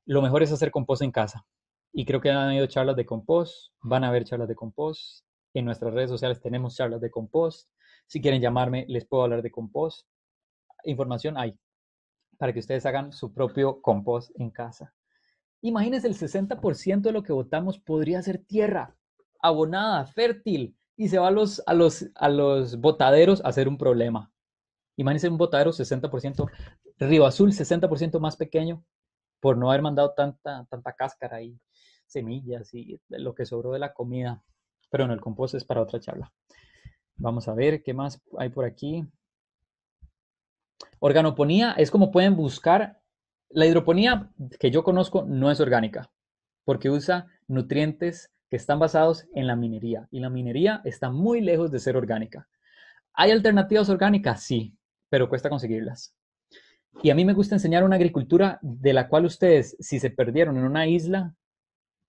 Speaker 1: Lo mejor es hacer compost en casa. Y creo que han habido charlas de compost, van a haber charlas de compost. En nuestras redes sociales tenemos charlas de compost. Si quieren llamarme, les puedo hablar de compost. Información hay para que ustedes hagan su propio compost en casa. Imagínense, el 60% de lo que votamos podría ser tierra abonada, fértil, y se va a los, a los, a los botaderos a hacer un problema. Imagínense un botadero 60%, Río Azul 60% más pequeño por no haber mandado tanta, tanta cáscara y semillas y lo que sobró de la comida. Pero no, el compost es para otra charla. Vamos a ver qué más hay por aquí. Organoponía es como pueden buscar. La hidroponía que yo conozco no es orgánica porque usa nutrientes que están basados en la minería y la minería está muy lejos de ser orgánica. ¿Hay alternativas orgánicas? Sí, pero cuesta conseguirlas. Y a mí me gusta enseñar una agricultura de la cual ustedes, si se perdieron en una isla,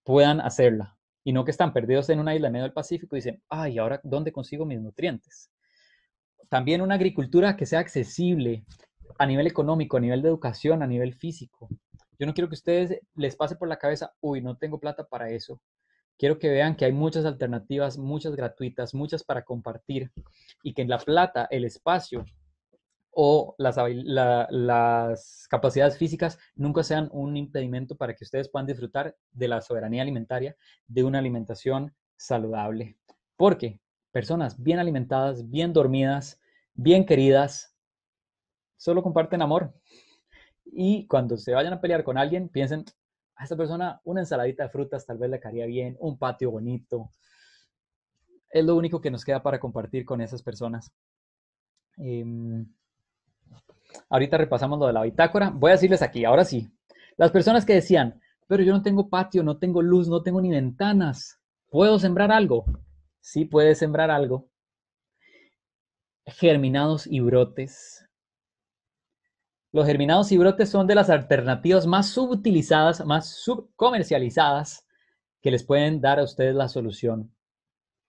Speaker 1: puedan hacerla. Y no que están perdidos en una isla en medio del Pacífico y dicen, ay, ¿ahora dónde consigo mis nutrientes? También una agricultura que sea accesible a nivel económico, a nivel de educación, a nivel físico. Yo no quiero que ustedes les pase por la cabeza, uy, no tengo plata para eso. Quiero que vean que hay muchas alternativas, muchas gratuitas, muchas para compartir y que en la plata, el espacio o las, capacidades físicas nunca sean un impedimento para que ustedes puedan disfrutar de la soberanía alimentaria, de una alimentación saludable. Porque personas bien alimentadas, bien dormidas, bien queridas, solo comparten amor. Y cuando se vayan a pelear con alguien, piensen, a ah, esta persona una ensaladita de frutas tal vez le caería bien, un patio bonito. Es lo único que nos queda para compartir con esas personas. Em, Ahorita repasamos lo de la bitácora. Voy a decirles aquí, ahora sí. Las personas que decían, pero yo no tengo patio, no tengo luz, no tengo ni ventanas, ¿puedo sembrar algo? Sí, puedes sembrar algo. Germinados y brotes. Los germinados y brotes son de las alternativas más subutilizadas, más subcomercializadas que les pueden dar a ustedes la solución.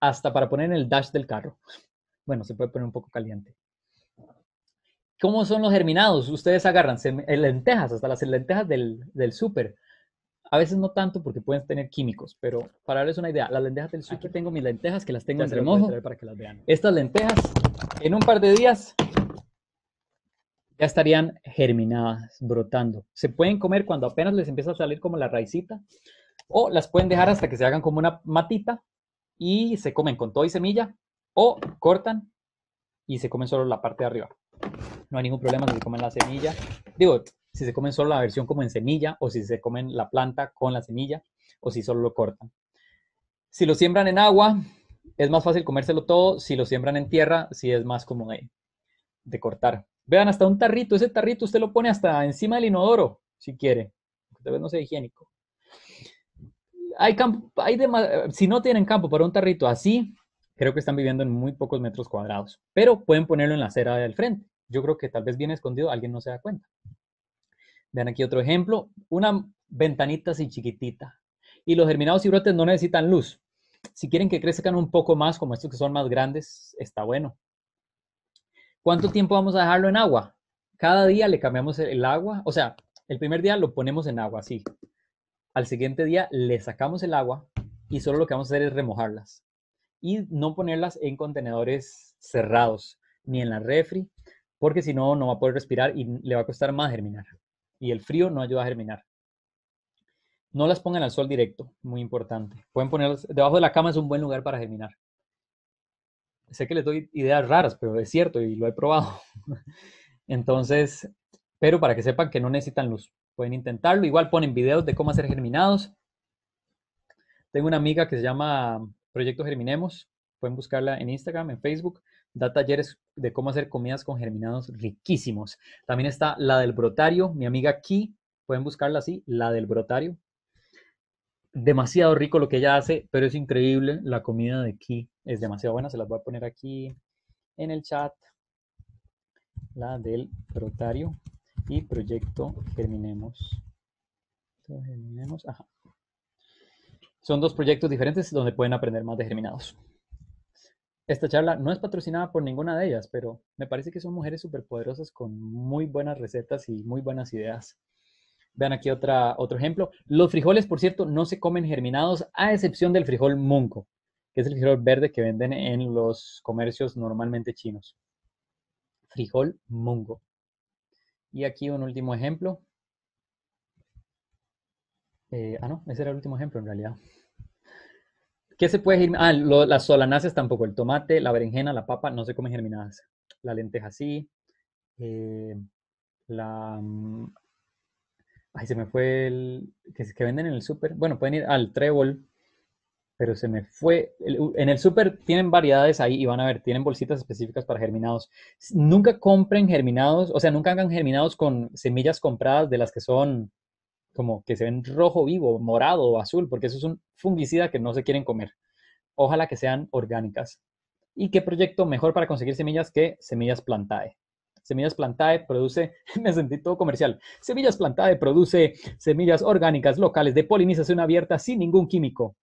Speaker 1: Hasta para poner en el dash del carro. Bueno, se puede poner un poco caliente. ¿Cómo son los germinados? Ustedes agarran eh, lentejas, hasta las lentejas del, súper. A veces no tanto porque pueden tener químicos, pero para darles una idea, las lentejas del súper, tengo mis lentejas que las tengo en remojo. Para que las vean. Estas lentejas, en un par de días, ya estarían germinadas, brotando. Se pueden comer cuando apenas les empieza a salir como la raicita, o las pueden dejar hasta que se hagan como una matita y se comen con todo y semilla, o cortan y se comen solo la parte de arriba. No hay ningún problema si se comen la semilla. Digo, si se comen solo la versión como en semilla o si se comen la planta con la semilla o si solo lo cortan. Si lo siembran en agua, es más fácil comérselo todo. Si lo siembran en tierra, sí es más común de, cortar. Vean, hasta un tarrito, ese tarrito usted lo pone hasta encima del inodoro, si quiere. Tal vez no sea higiénico. Hay campo, hay de, si no tienen campo para un tarrito así, creo que están viviendo en muy pocos metros cuadrados, pero pueden ponerlo en la acera del frente. Yo creo que tal vez bien escondido, alguien no se da cuenta. Vean aquí otro ejemplo, una ventanita así chiquitita. Y los germinados y brotes no necesitan luz. Si quieren que crezcan un poco más, como estos que son más grandes, está bueno. ¿Cuánto tiempo vamos a dejarlo en agua? Cada día le cambiamos el agua, o sea, el primer día lo ponemos en agua, así. Al siguiente día le sacamos el agua y solo lo que vamos a hacer es remojarlas y no ponerlas en contenedores cerrados ni en la refri, porque si no, no va a poder respirar y le va a costar más germinar. Y el frío no ayuda a germinar. No las pongan al sol directo, muy importante. Pueden ponerlas debajo de la cama, es un buen lugar para germinar. Sé que les doy ideas raras, pero es cierto y lo he probado. Entonces, pero para que sepan que no necesitan luz, pueden intentarlo. Igual ponen videos de cómo hacer germinados. Tengo una amiga que se llama Proyecto Germinemos. Pueden buscarla en Instagram, en Facebook. Da talleres de cómo hacer comidas con germinados riquísimos. También está la del brotario, mi amiga Ki, Pueden buscarla así, la del brotario. Demasiado rico lo que ella hace, pero es increíble. La comida de Ki es demasiado buena. Se las voy a poner aquí en el chat. La del brotario y proyecto Germinemos. Germinemos, ajá. Son dos proyectos diferentes donde pueden aprender más de germinados. Esta charla no es patrocinada por ninguna de ellas, pero me parece que son mujeres superpoderosas con muy buenas recetas y muy buenas ideas. Vean aquí otra, otro ejemplo. Los frijoles, por cierto, no se comen germinados, a excepción del frijol mungo, que es el frijol verde que venden en los comercios normalmente chinos. Frijol mungo. Y aquí un último ejemplo. Eh, ah, no, ese era el último ejemplo en realidad. ¿Qué se puede ir? Ah, las solanáceas tampoco, el tomate, la berenjena, la papa, no se comen germinadas. La lenteja sí. Eh, la... Mm, ay, se me fue el... Que, venden en el súper. Bueno, pueden ir al trébol, pero se me fue. En el súper tienen variedades ahí y van a ver, tienen bolsitas específicas para germinados. Nunca compren germinados, o sea, nunca hagan germinados con semillas compradas de las que son como que se ven rojo vivo, morado o azul, porque eso es un fungicida que no se quieren comer. Ojalá que sean orgánicas. ¿Y qué proyecto mejor para conseguir semillas que Semillas Plantae? Semillas Plantae produce, me sentí todo comercial, Semillas Plantae produce semillas orgánicas locales de polinización abierta sin ningún químico.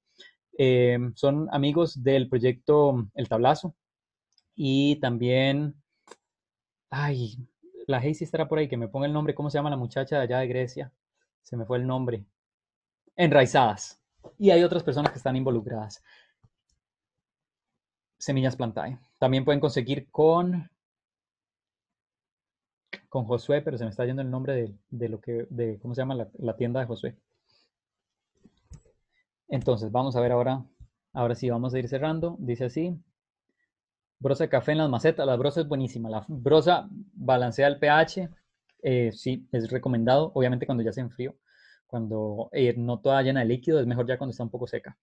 Speaker 1: Eh, son amigos del proyecto El Tablazo y también, ay, la Heysi estará por ahí, que me ponga el nombre, ¿cómo se llama la muchacha de allá de Grecia? se me fue el nombre, enraizadas. Y hay otras personas que están involucradas. Semillas Plantae. También pueden conseguir con, con Josué, pero se me está yendo el nombre de, lo que, de cómo se llama la, la, tienda de Josué. Entonces, vamos a ver ahora, ahora sí, vamos a ir cerrando. Dice así, brosa de café en las macetas. La brosa es buenísima. La brosa balancea el pH eh, sí, es recomendado. Obviamente cuando ya se enfrío, cuando eh, no toda llena de líquido, es mejor ya cuando está un poco seca.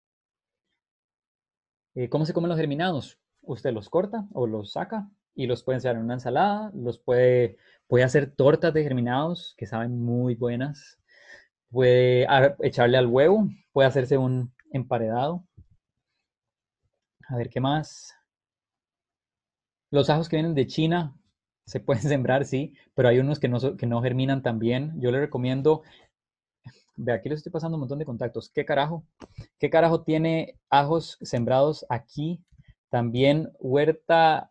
Speaker 1: Eh, ¿Cómo se comen los germinados? Usted los corta o los saca y los puede enseñar en una ensalada, los puede, puede hacer tortas de germinados que saben muy buenas, puede echarle al huevo, puede hacerse un emparedado. A ver, ¿qué más? Los ajos que vienen de China se pueden sembrar, sí, pero hay unos que no, que no germinan tan bien. Yo le recomiendo, ve, aquí les estoy pasando un montón de contactos. ¿Qué carajo? ¿Qué carajo tiene ajos sembrados aquí? También huerta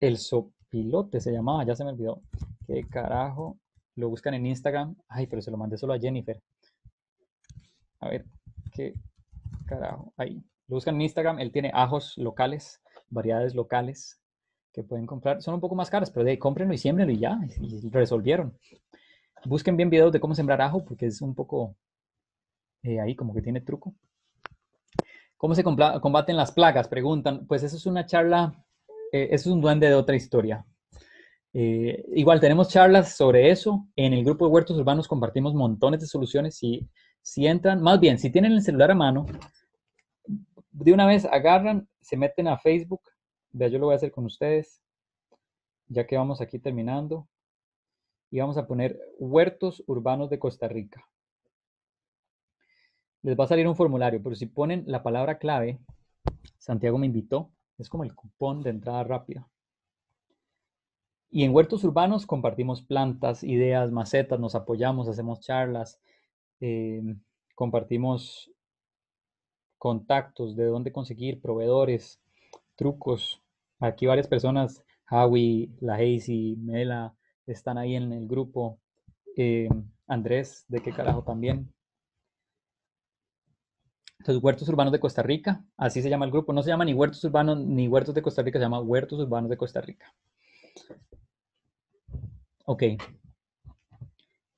Speaker 1: el sopilote se llamaba, ya se me olvidó. ¿Qué carajo? Lo buscan en Instagram. Ay, pero se lo mandé solo a Jennifer. A ver, ¿qué carajo? Ahí. Lo buscan en Instagram, él tiene ajos locales, variedades locales que pueden comprar. Son un poco más caras, pero de cómprenlo y siembrenlo y ya, y resolvieron. Busquen bien videos de cómo sembrar ajo, porque es un poco eh, ahí como que tiene truco. ¿Cómo se combaten las plagas? Preguntan. Pues eso es una charla, eh, eso es un duende de otra historia. Eh, igual tenemos charlas sobre eso. En el grupo de huertos urbanos compartimos montones de soluciones. si entran, más bien, si tienen el celular a mano, de una vez agarran, se meten a Facebook, Vea, yo lo voy a hacer con ustedes, ya que vamos aquí terminando. Y vamos a poner huertos urbanos de Costa Rica. Les va a salir un formulario, pero si ponen la palabra clave, Santiago me invitó, es como el cupón de entrada rápida. Y en huertos urbanos compartimos plantas, ideas, macetas, nos apoyamos, hacemos charlas, eh, compartimos contactos, de dónde conseguir proveedores, trucos, Aquí varias personas, Javi, la Mela, están ahí en el grupo. Eh, Andrés, de qué carajo también. Entonces, Huertos Urbanos de Costa Rica, así se llama el grupo. No se llama ni Huertos Urbanos ni Huertos de Costa Rica, se llama Huertos Urbanos de Costa Rica. Ok.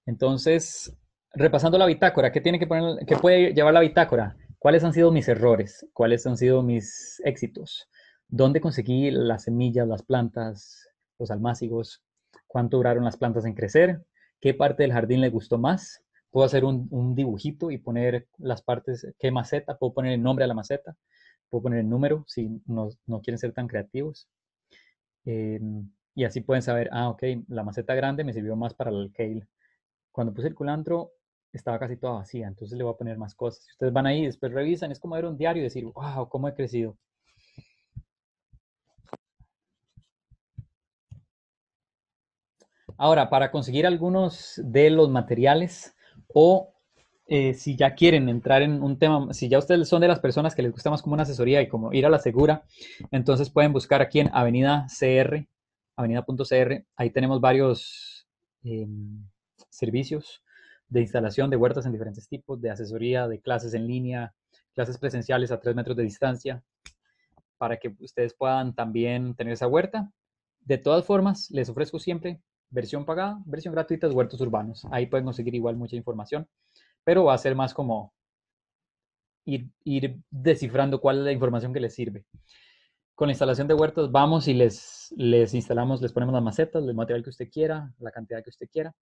Speaker 1: Entonces, repasando la bitácora, ¿qué, tiene que poner, ¿qué puede llevar la bitácora? ¿Cuáles han sido mis errores? ¿Cuáles han sido mis éxitos? dónde conseguí las semillas, las plantas, los almácigos, cuánto duraron las plantas en crecer, qué parte del jardín le gustó más. Puedo hacer un, dibujito y poner las partes, qué maceta, puedo poner el nombre a la maceta, puedo poner el número si no, no quieren ser tan creativos. Em, y así pueden saber, ah, ok, la maceta grande me sirvió más para el kale. Cuando puse el culantro, estaba casi toda vacía, entonces le voy a poner más cosas. Ustedes van ahí, después revisan, es como ver un diario y decir, wow, cómo he crecido. Ahora, para conseguir algunos de los materiales o eh, si ya quieren entrar en un tema, si ya ustedes son de las personas que les gusta más como una asesoría y como ir a la segura, entonces pueden buscar aquí en Avenida CR, avenida.cr, ahí tenemos varios em, servicios de instalación de huertas en diferentes tipos, de asesoría, de clases en línea, clases presenciales a tres metros de distancia, para que ustedes puedan también tener esa huerta. De todas formas, les ofrezco siempre versión pagada, versión gratuita de huertos urbanos. Ahí pueden conseguir igual mucha información, pero va a ser más como ir, descifrando cuál es la información que les sirve. Con la instalación de huertos vamos y les, les instalamos, les ponemos las macetas, el material que usted quiera, la cantidad que usted quiera,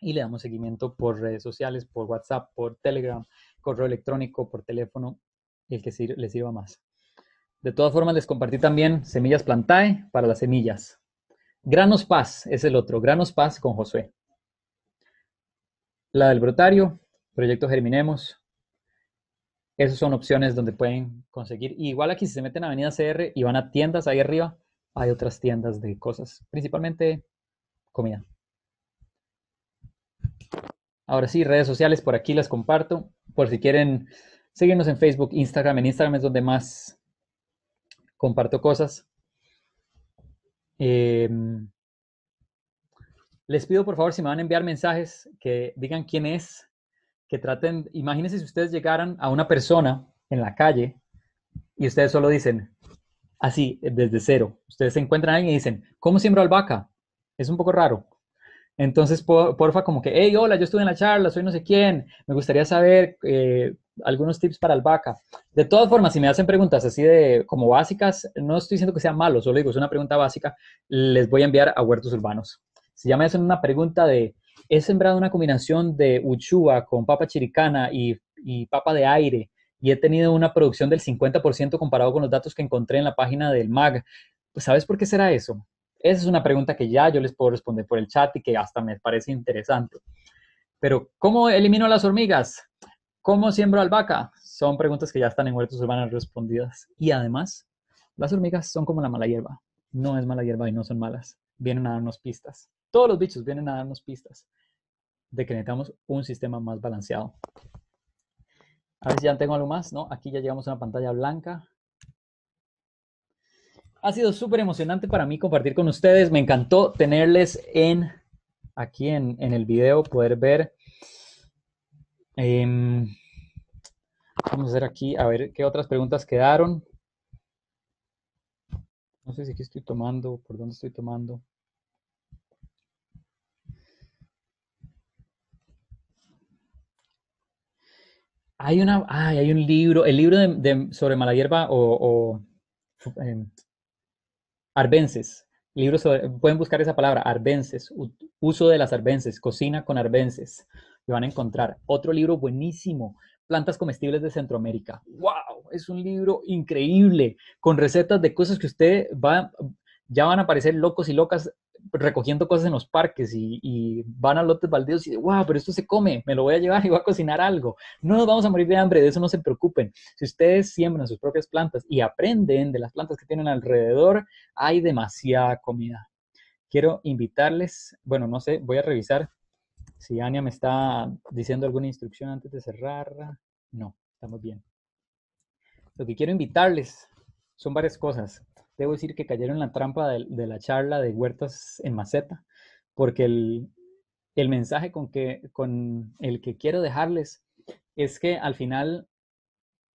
Speaker 1: y le damos seguimiento por redes sociales, por WhatsApp, por Telegram, correo electrónico, por teléfono, el que les sirva más. De todas formas, les compartí también semillas plantae para las semillas. Granos Paz es el otro, Granos Paz con Josué. La del Brotario, Proyecto Germinemos. Esas son opciones donde pueden conseguir. igual aquí, si se meten a Avenida CR y van a tiendas ahí arriba, hay otras tiendas de cosas, principalmente comida. Ahora sí, redes sociales, por aquí las comparto. Por si quieren seguirnos en Facebook, Instagram. En Instagram es donde más comparto cosas. Em, les pido por favor si me van a enviar mensajes que digan quién es, que traten, imagínense si ustedes llegaran a una persona en la calle y ustedes solo dicen, así, desde cero, ustedes se encuentran alguien y dicen, ¿cómo siembro albahaca? Es un poco raro. Entonces, por, porfa, como que, hey, hola, yo estuve en la charla, soy no sé quién, me gustaría saber eh, algunos tips para albahaca. De todas formas, si me hacen preguntas así de como básicas, no estoy diciendo que sean malos, solo digo, es una pregunta básica, les voy a enviar a huertos urbanos. Si ya me hacen una pregunta de, he sembrado una combinación de uchua con papa chiricana y, papa de aire y he tenido una producción del 50% comparado con los datos que encontré en la página del MAG. Pues, ¿Sabes por qué será eso? Esa es una pregunta que ya yo les puedo responder por el chat y que hasta me parece interesante. Pero, ¿cómo elimino las hormigas? ¿Cómo siembro albahaca? Son preguntas que ya están en huertos urbanos respondidas. Y además, las hormigas son como la mala hierba. No es mala hierba y no son malas. Vienen a darnos pistas. Todos los bichos vienen a darnos pistas de que necesitamos un sistema más balanceado. A ver si ya tengo algo más, ¿no? Aquí ya llegamos a una pantalla blanca. Ha sido súper emocionante para mí compartir con ustedes. Me encantó tenerles en aquí en, en el video, poder ver Em, vamos a ver aquí, a ver qué otras preguntas quedaron. No sé si aquí estoy tomando, por dónde estoy tomando. Hay una, hay un libro, el libro sobre mala o, o em, arbences, pueden buscar esa palabra, arbences, uso de las arbences, cocina con arbences y van a encontrar otro libro buenísimo, Plantas Comestibles de Centroamérica. ¡Wow! Es un libro increíble, con recetas de cosas que usted va, ya van a aparecer locos y locas recogiendo cosas en los parques y, van a lotes baldíos y dicen, wow, pero esto se come, me lo voy a llevar y voy a cocinar algo. No nos vamos a morir de hambre, de eso no se preocupen. Si ustedes siembran sus propias plantas y aprenden de las plantas que tienen alrededor, hay demasiada comida. Quiero invitarles, bueno, no sé, voy a revisar si Ania me está diciendo alguna instrucción antes de cerrar, no, estamos bien. Lo que quiero invitarles son varias cosas. Debo decir que cayeron en la trampa de, la charla de huertas en maceta, porque el, mensaje con, que, con el que quiero dejarles es que al final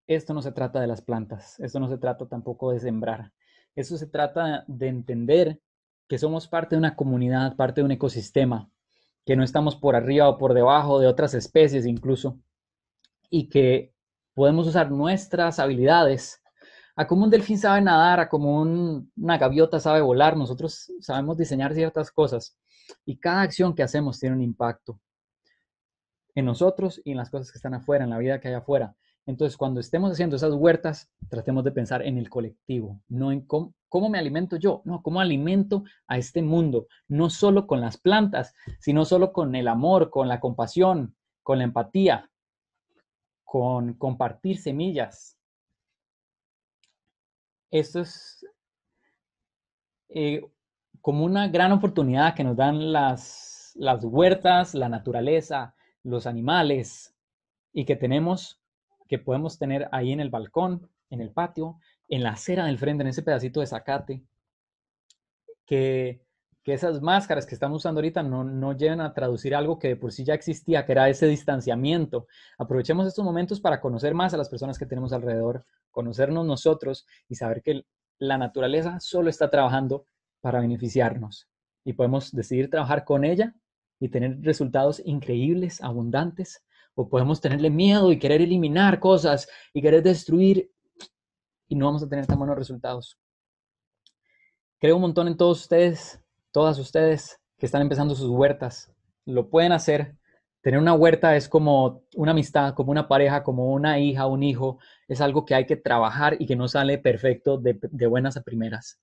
Speaker 1: esto no se trata de las plantas, esto no se trata tampoco de sembrar, eso se trata de entender que somos parte de una comunidad, parte de un ecosistema, que no estamos por arriba o por debajo de otras especies incluso, y que podemos usar nuestras habilidades. A como un delfín sabe nadar, a como una gaviota sabe volar, nosotros sabemos diseñar ciertas cosas y cada acción que hacemos tiene un impacto en nosotros y en las cosas que están afuera, en la vida que hay afuera. Entonces, cuando estemos haciendo esas huertas, tratemos de pensar en el colectivo, no en cómo, me alimento yo, no, cómo alimento a este mundo, no solo con las plantas, sino solo con el amor, con la compasión, con la empatía, con compartir semillas. Esto es eh, como una gran oportunidad que nos dan las huertas, la naturaleza, los animales, y que tenemos que podemos tener ahí en el balcón, en el patio, en la acera del frente, en ese pedacito de zacate, que, que esas máscaras que estamos usando ahorita no, no lleven a traducir algo que de por sí ya existía, que era ese distanciamiento. Aprovechemos estos momentos para conocer más a las personas que tenemos alrededor, conocernos nosotros y saber que la naturaleza solo está trabajando para beneficiarnos y podemos decidir trabajar con ella y tener resultados increíbles, abundantes, o podemos tenerle miedo y querer eliminar cosas y querer destruir y no vamos a tener tan buenos resultados. Creo un montón en todos ustedes, todas ustedes que están empezando sus huertas. Lo pueden hacer. Tener una huerta es como una amistad, como una pareja, como una hija, un hijo. Es algo que hay que trabajar y que no sale perfecto de, buenas a primeras.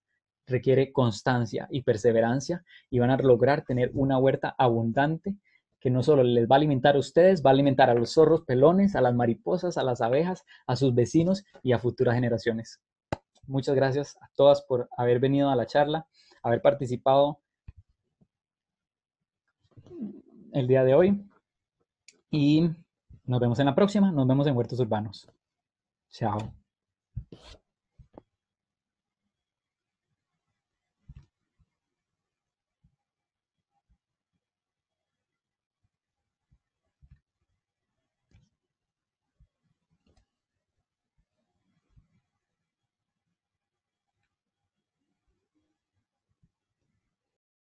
Speaker 1: Requiere constancia y perseverancia y van a lograr tener una huerta abundante que no solo les va a alimentar a ustedes, va a alimentar a los zorros pelones, a las mariposas, a las abejas, a sus vecinos y a futuras generaciones. Muchas gracias a todas por haber venido a la charla, haber participado el día de hoy y nos vemos en la próxima, nos vemos en Huertos Urbanos. Chao.